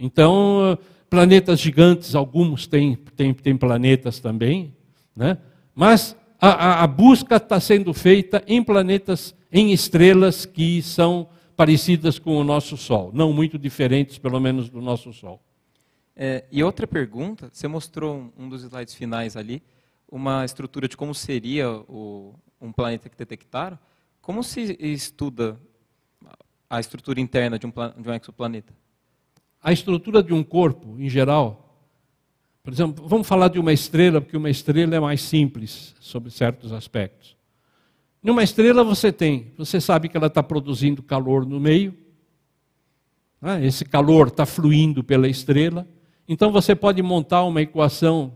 Então, planetas gigantes, alguns têm, têm, têm planetas também, né? Mas a, a, a busca está sendo feita em planetas, em estrelas que são parecidas com o nosso Sol, não muito diferentes, pelo menos, do nosso Sol. É, e outra pergunta, você mostrou um, um, dos slides finais ali, uma estrutura de como seria o, um planeta que detectaram. Como se estuda a estrutura interna de um, de um exoplaneta? A estrutura de um corpo, em geral, por exemplo, vamos falar de uma estrela, porque uma estrela é mais simples sobre certos aspectos. Numa estrela você tem, você sabe que ela está produzindo calor no meio, né? esse calor está fluindo pela estrela, então você pode montar uma equação,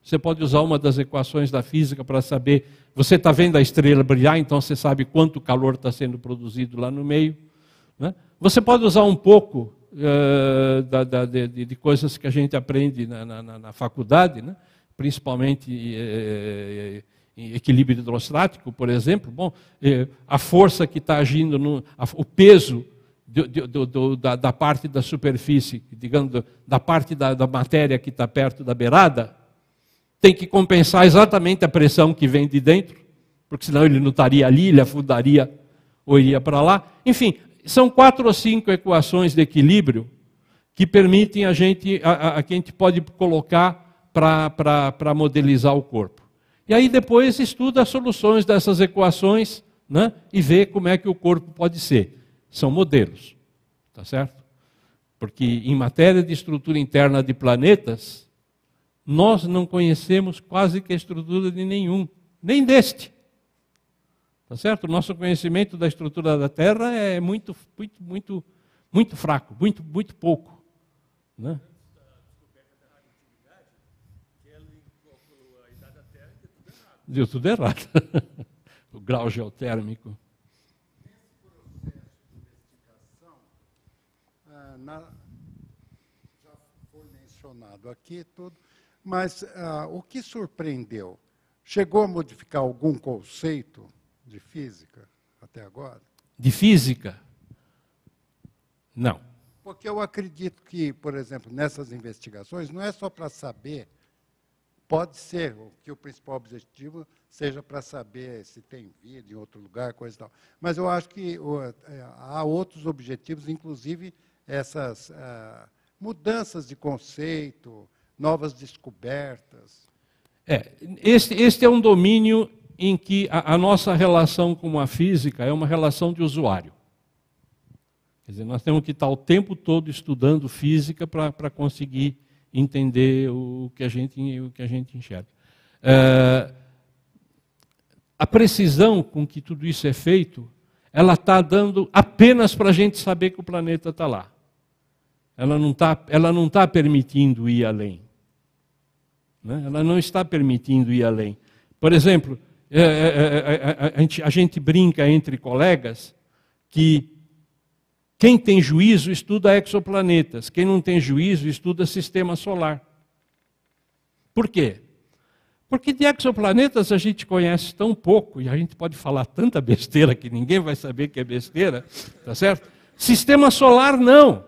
você pode usar uma das equações da física para saber, você está vendo a estrela brilhar, então você sabe quanto calor está sendo produzido lá no meio. Né? Você pode usar um pouco eh, da, da, de, de, coisas que a gente aprende na, na, na faculdade, né? principalmente em eh, eh, equilíbrio hidrostático, por exemplo. Bom, a força que está agindo, no, a, o peso da, da, parte da superfície, digamos, da parte da, da matéria que está perto da beirada, tem que compensar exatamente a pressão que vem de dentro, porque senão ele não estaria ali, ele afundaria ou iria para lá. Enfim, são quatro ou cinco equações de equilíbrio que permitem a gente, a, a, que a gente pode colocar para modelizar o corpo. E aí depois estuda as soluções dessas equações né, e vê como é que o corpo pode ser. São modelos, tá certo? Porque em matéria de estrutura interna de planetas, nós não conhecemos quase que a estrutura de nenhum, nem deste. Tá certo? O nosso conhecimento da estrutura da Terra é muito, muito, muito, muito fraco, muito, muito pouco. Né? Deu tudo errado. o grau geotérmico. É, na, já foi mencionado aqui tudo, mas ah, o que surpreendeu? Chegou a modificar algum conceito? de física até agora? De física? Não. Porque eu acredito que, por exemplo, nessas investigações, não é só para saber, pode ser que o principal objetivo seja para saber se tem vida em outro lugar, coisa e tal. Mas eu acho que é, há outros objetivos, inclusive essas é, mudanças de conceito, novas descobertas. É, este, este é um domínio em que a, a nossa relação com a física é uma relação de usuário. Quer dizer, nós temos que estar o tempo todo estudando física para conseguir entender o que a gente, o que a gente enxerga. É, a precisão com que tudo isso é feito, ela está dando apenas para a gente saber que o planeta está lá. Ela não está tá permitindo ir além. Né? Ela não está permitindo ir além. Por exemplo, é, é, é, é, a, gente, a gente brinca entre colegas que quem tem juízo estuda exoplanetas, quem não tem juízo estuda sistema solar. Por quê? Porque de exoplanetas a gente conhece tão pouco e a gente pode falar tanta besteira que ninguém vai saber que é besteira, tá certo? Sistema solar não.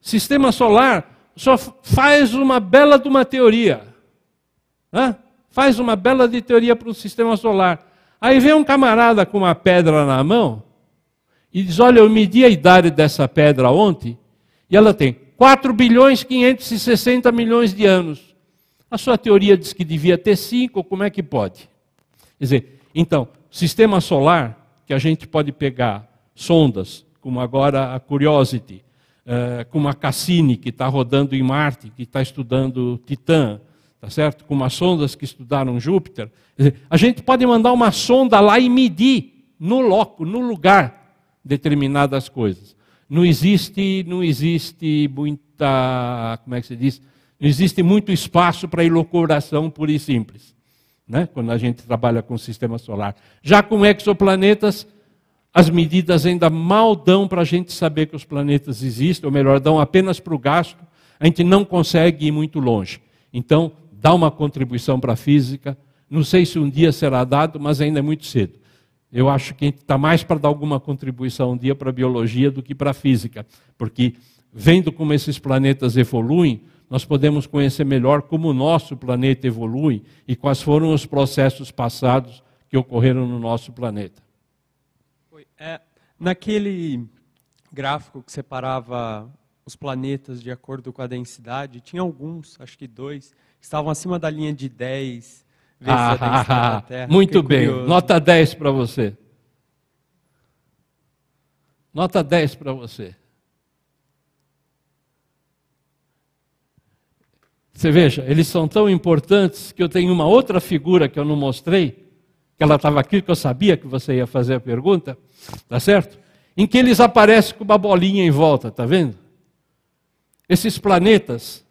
Sistema solar só faz uma bela de uma teoria. Hã? faz uma bela de teoria para o sistema solar. Aí vem um camarada com uma pedra na mão e diz: Olha, eu medi a idade dessa pedra ontem e ela tem 4 bilhões 560 milhões de anos. A sua teoria diz que devia ter 5, como é que pode? Quer dizer, então, sistema solar, que a gente pode pegar sondas, como agora a Curiosity, eh, como a Cassini, que está rodando em Marte, que está estudando Titã, tá certo? Como as sondas que estudaram Júpiter. A gente pode mandar uma sonda lá e medir no loco, no lugar, determinadas coisas. Não existe, não existe muita, como é que se diz? Não existe muito espaço para elucubração pura e simples, né? Quando a gente trabalha com o sistema solar. Já com exoplanetas, as medidas ainda mal dão para a gente saber que os planetas existem, ou melhor, dão apenas para o gasto, a gente não consegue ir muito longe. Então, dá uma contribuição para a física. Não sei se um dia será dado, mas ainda é muito cedo. Eu acho que está mais para dar alguma contribuição um dia para a biologia do que para a física, porque vendo como esses planetas evoluem, nós podemos conhecer melhor como o nosso planeta evolui e quais foram os processos passados que ocorreram no nosso planeta. É, naquele gráfico que separava os planetas de acordo com a densidade, tinha alguns, acho que dois, estavam acima da linha de 10 vezes ah, tá a ah, da Terra. Muito Fiquei bem, curioso. nota 10 para você. Nota 10 para você. Você veja, eles são tão importantes que eu tenho uma outra figura que eu não mostrei, que ela estava aqui, que eu sabia que você ia fazer a pergunta, tá certo? Em que eles aparecem com uma bolinha em volta, tá vendo? Esses planetas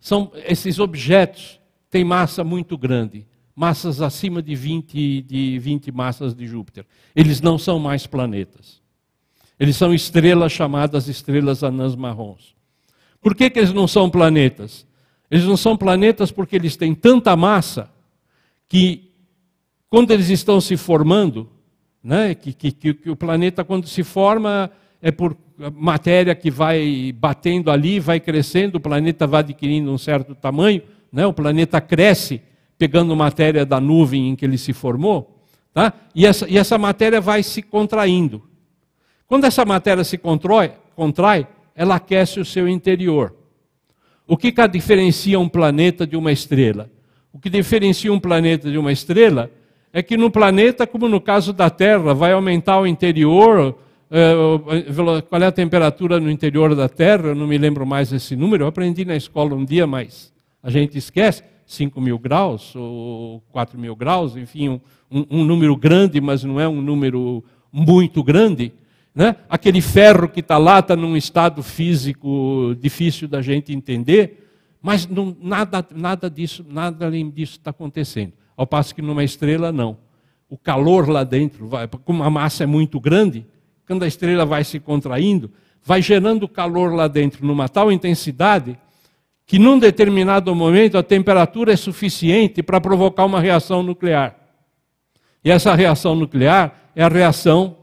são esses objetos têm massa muito grande, massas acima de 20, de 20 massas de Júpiter. Eles não são mais planetas. Eles são estrelas chamadas estrelas anãs marrons. Por que, que eles não são planetas? Eles não são planetas porque eles têm tanta massa que, quando eles estão se formando, né, que, que, que o planeta, quando se forma, é por matéria que vai batendo ali, vai crescendo, o planeta vai adquirindo um certo tamanho, né? o planeta cresce pegando matéria da nuvem em que ele se formou, tá? e, essa, e essa matéria vai se contraindo. Quando essa matéria se contrai, contrai, ela aquece o seu interior. O que, que diferencia um planeta de uma estrela? O que diferencia um planeta de uma estrela é que no planeta, como no caso da Terra, vai aumentar o interior, é, qual é a temperatura no interior da Terra, eu não me lembro mais esse número, eu aprendi na escola um dia, mas a gente esquece, 5 mil graus ou 4 mil graus, enfim, um, um número grande, mas não é um número muito grande. Né? Aquele ferro que está lá está num estado físico difícil da gente entender, mas não, nada, nada disso, nada além disso está acontecendo. Ao passo que numa estrela, não. O calor lá dentro, vai, como a massa é muito grande, quando a estrela vai se contraindo, vai gerando calor lá dentro numa tal intensidade que num determinado momento a temperatura é suficiente para provocar uma reação nuclear. E essa reação nuclear é a reação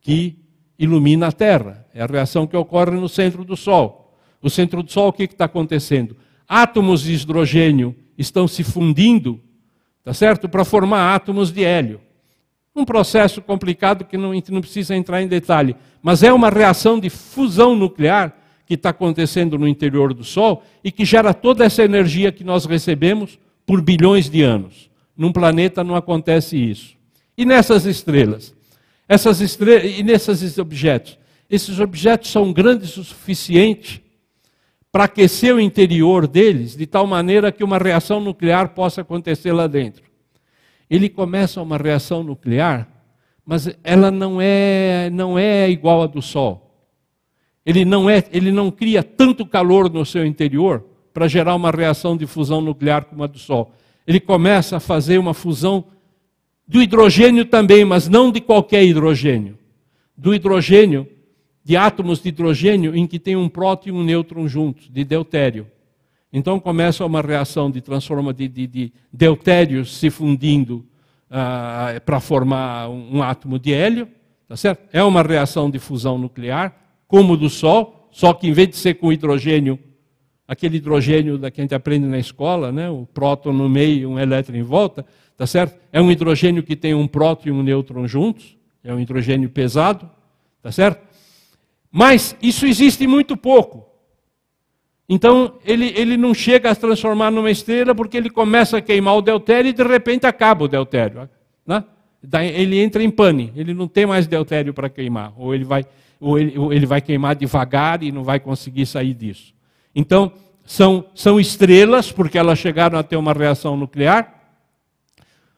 que ilumina a Terra, é a reação que ocorre no centro do Sol. O centro do Sol, o que está acontecendo? Átomos de hidrogênio estão se fundindo, tá certo? Para formar átomos de hélio. Um processo complicado que não, não precisa entrar em detalhe, mas é uma reação de fusão nuclear que está acontecendo no interior do Sol e que gera toda essa energia que nós recebemos por bilhões de anos. Num planeta não acontece isso. E nessas estrelas? Essas estrelas e nesses objetos? Esses objetos são grandes o suficiente para aquecer o interior deles de tal maneira que uma reação nuclear possa acontecer lá dentro ele começa uma reação nuclear, mas ela não é, não é igual à do Sol. Ele não, é, ele não cria tanto calor no seu interior para gerar uma reação de fusão nuclear como a do Sol. Ele começa a fazer uma fusão do hidrogênio também, mas não de qualquer hidrogênio. Do hidrogênio, de átomos de hidrogênio em que tem um próton e um nêutron juntos, de deutério. Então começa uma reação de transforma de, de, de se fundindo ah, para formar um, um, átomo de hélio, tá certo? É uma reação de fusão nuclear, como do Sol, só que em vez de ser com hidrogênio, aquele hidrogênio da que a gente aprende na escola, né? O próton no meio, um elétron em volta, tá certo? É um hidrogênio que tem um próton e um nêutron juntos, é um hidrogênio pesado, tá certo? Mas isso existe muito pouco. Então, ele, ele não chega a se transformar numa estrela porque ele começa a queimar o deutério e de repente acaba o deutério. Né? Ele entra em pane, ele não tem mais deutério para queimar, ou ele, vai, ou, ele, ou ele vai queimar devagar e não vai conseguir sair disso. Então, são, são estrelas, porque elas chegaram a ter uma reação nuclear,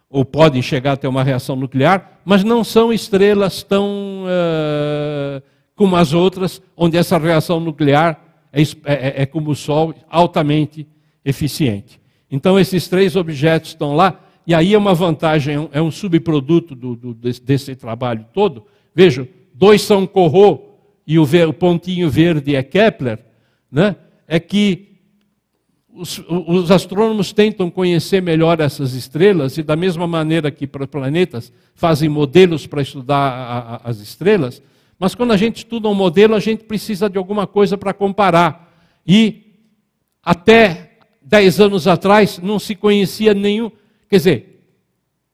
ou podem chegar a ter uma reação nuclear, mas não são estrelas tão uh, como as outras, onde essa reação nuclear é, é, é, é como o Sol, altamente eficiente. Então, esses três objetos estão lá, e aí é uma vantagem, é um é subproduto do, do, desse, desse, trabalho todo. Vejam, dois são Corot e o, ver, o pontinho verde é Kepler, né? é que os, os, astrônomos tentam conhecer melhor essas estrelas e, da mesma maneira que para planetas fazem modelos para estudar a, a, as estrelas, mas quando a gente estuda um modelo, a gente precisa de alguma coisa para comparar. E até 10 anos atrás não se conhecia nenhum, quer dizer,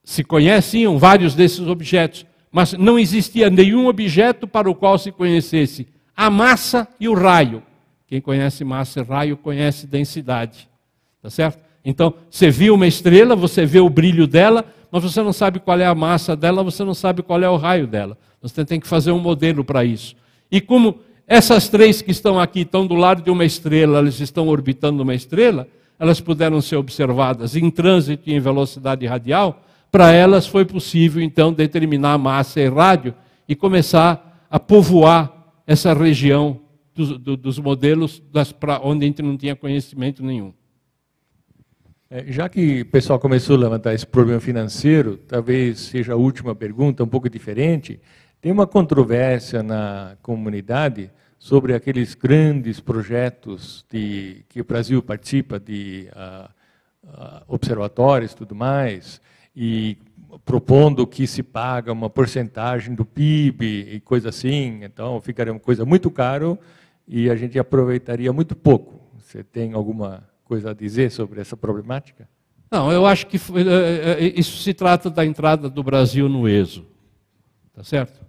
se conheciam vários desses objetos, mas não existia nenhum objeto para o qual se conhecesse a massa e o raio. Quem conhece massa e raio conhece densidade. Tá certo? Então, você viu uma estrela, você vê o brilho dela, mas você não sabe qual é a massa dela, você não sabe qual é o raio dela. Você tem que fazer um modelo para isso. E como essas três que estão aqui estão do lado de uma estrela, elas estão orbitando uma estrela, elas puderam ser observadas em trânsito e em velocidade radial, para elas foi possível então determinar a massa e rádio e começar a povoar essa região dos, dos modelos das, onde a gente não tinha conhecimento nenhum. É, já que o pessoal começou a levantar esse problema financeiro, talvez seja a última pergunta, um pouco diferente. Tem uma controvérsia na comunidade sobre aqueles grandes projetos de, que o Brasil participa de uh, uh, observatórios e tudo mais, e propondo que se paga uma porcentagem do PIB e coisa assim. Então, ficaria uma coisa muito caro e a gente aproveitaria muito pouco. Você tem alguma coisa a dizer sobre essa problemática? Não, eu acho que eh, eh, eh, isso se trata da entrada do Brasil no ESO. Tá certo?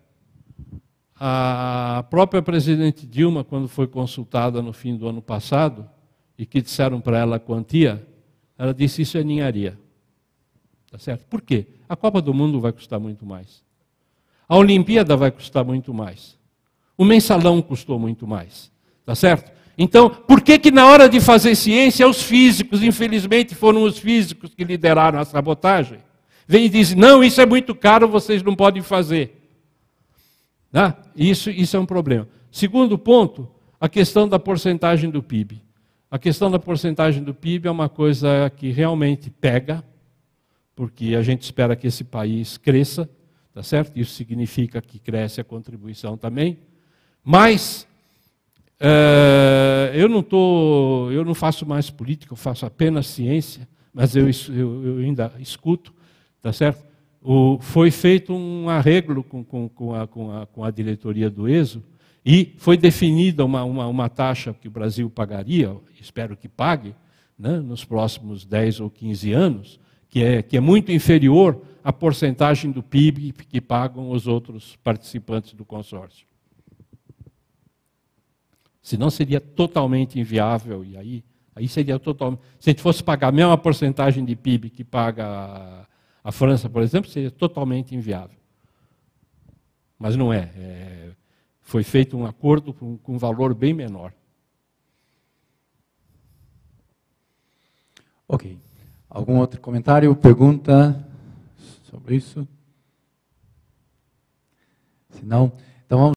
A própria presidente Dilma, quando foi consultada no fim do ano passado, e que disseram para ela a quantia, ela disse isso é ninharia. Tá certo? Por quê? A Copa do Mundo vai custar muito mais. A Olimpíada vai custar muito mais. O mensalão custou muito mais. Tá certo? Então, por que que na hora de fazer ciência, os físicos, infelizmente foram os físicos que lideraram a sabotagem, vem e diz, não, isso é muito caro, vocês não podem fazer. Né? Isso, isso é um problema. Segundo ponto, a questão da porcentagem do PIB. A questão da porcentagem do PIB é uma coisa que realmente pega, porque a gente espera que esse país cresça, tá certo? Isso significa que cresce a contribuição também. Mas é, eu não tô, eu não faço mais política, eu faço apenas ciência, mas eu, eu, eu ainda escuto, tá certo? O, foi feito um arreglo com, com, com, a, com, a, com a diretoria do ESO e foi definida uma, uma, uma taxa que o Brasil pagaria, espero que pague, né, nos próximos 10 ou 15 anos, que é, que é muito inferior à porcentagem do PIB que pagam os outros participantes do consórcio. Senão seria totalmente inviável, e aí, aí seria totalmente. Se a gente fosse pagar a mesma porcentagem de PIB que paga a França, por exemplo, seria totalmente inviável. Mas não é. é foi feito um acordo com, com um valor bem menor. Ok. Algum outro comentário, pergunta sobre isso? Se não, então vamos.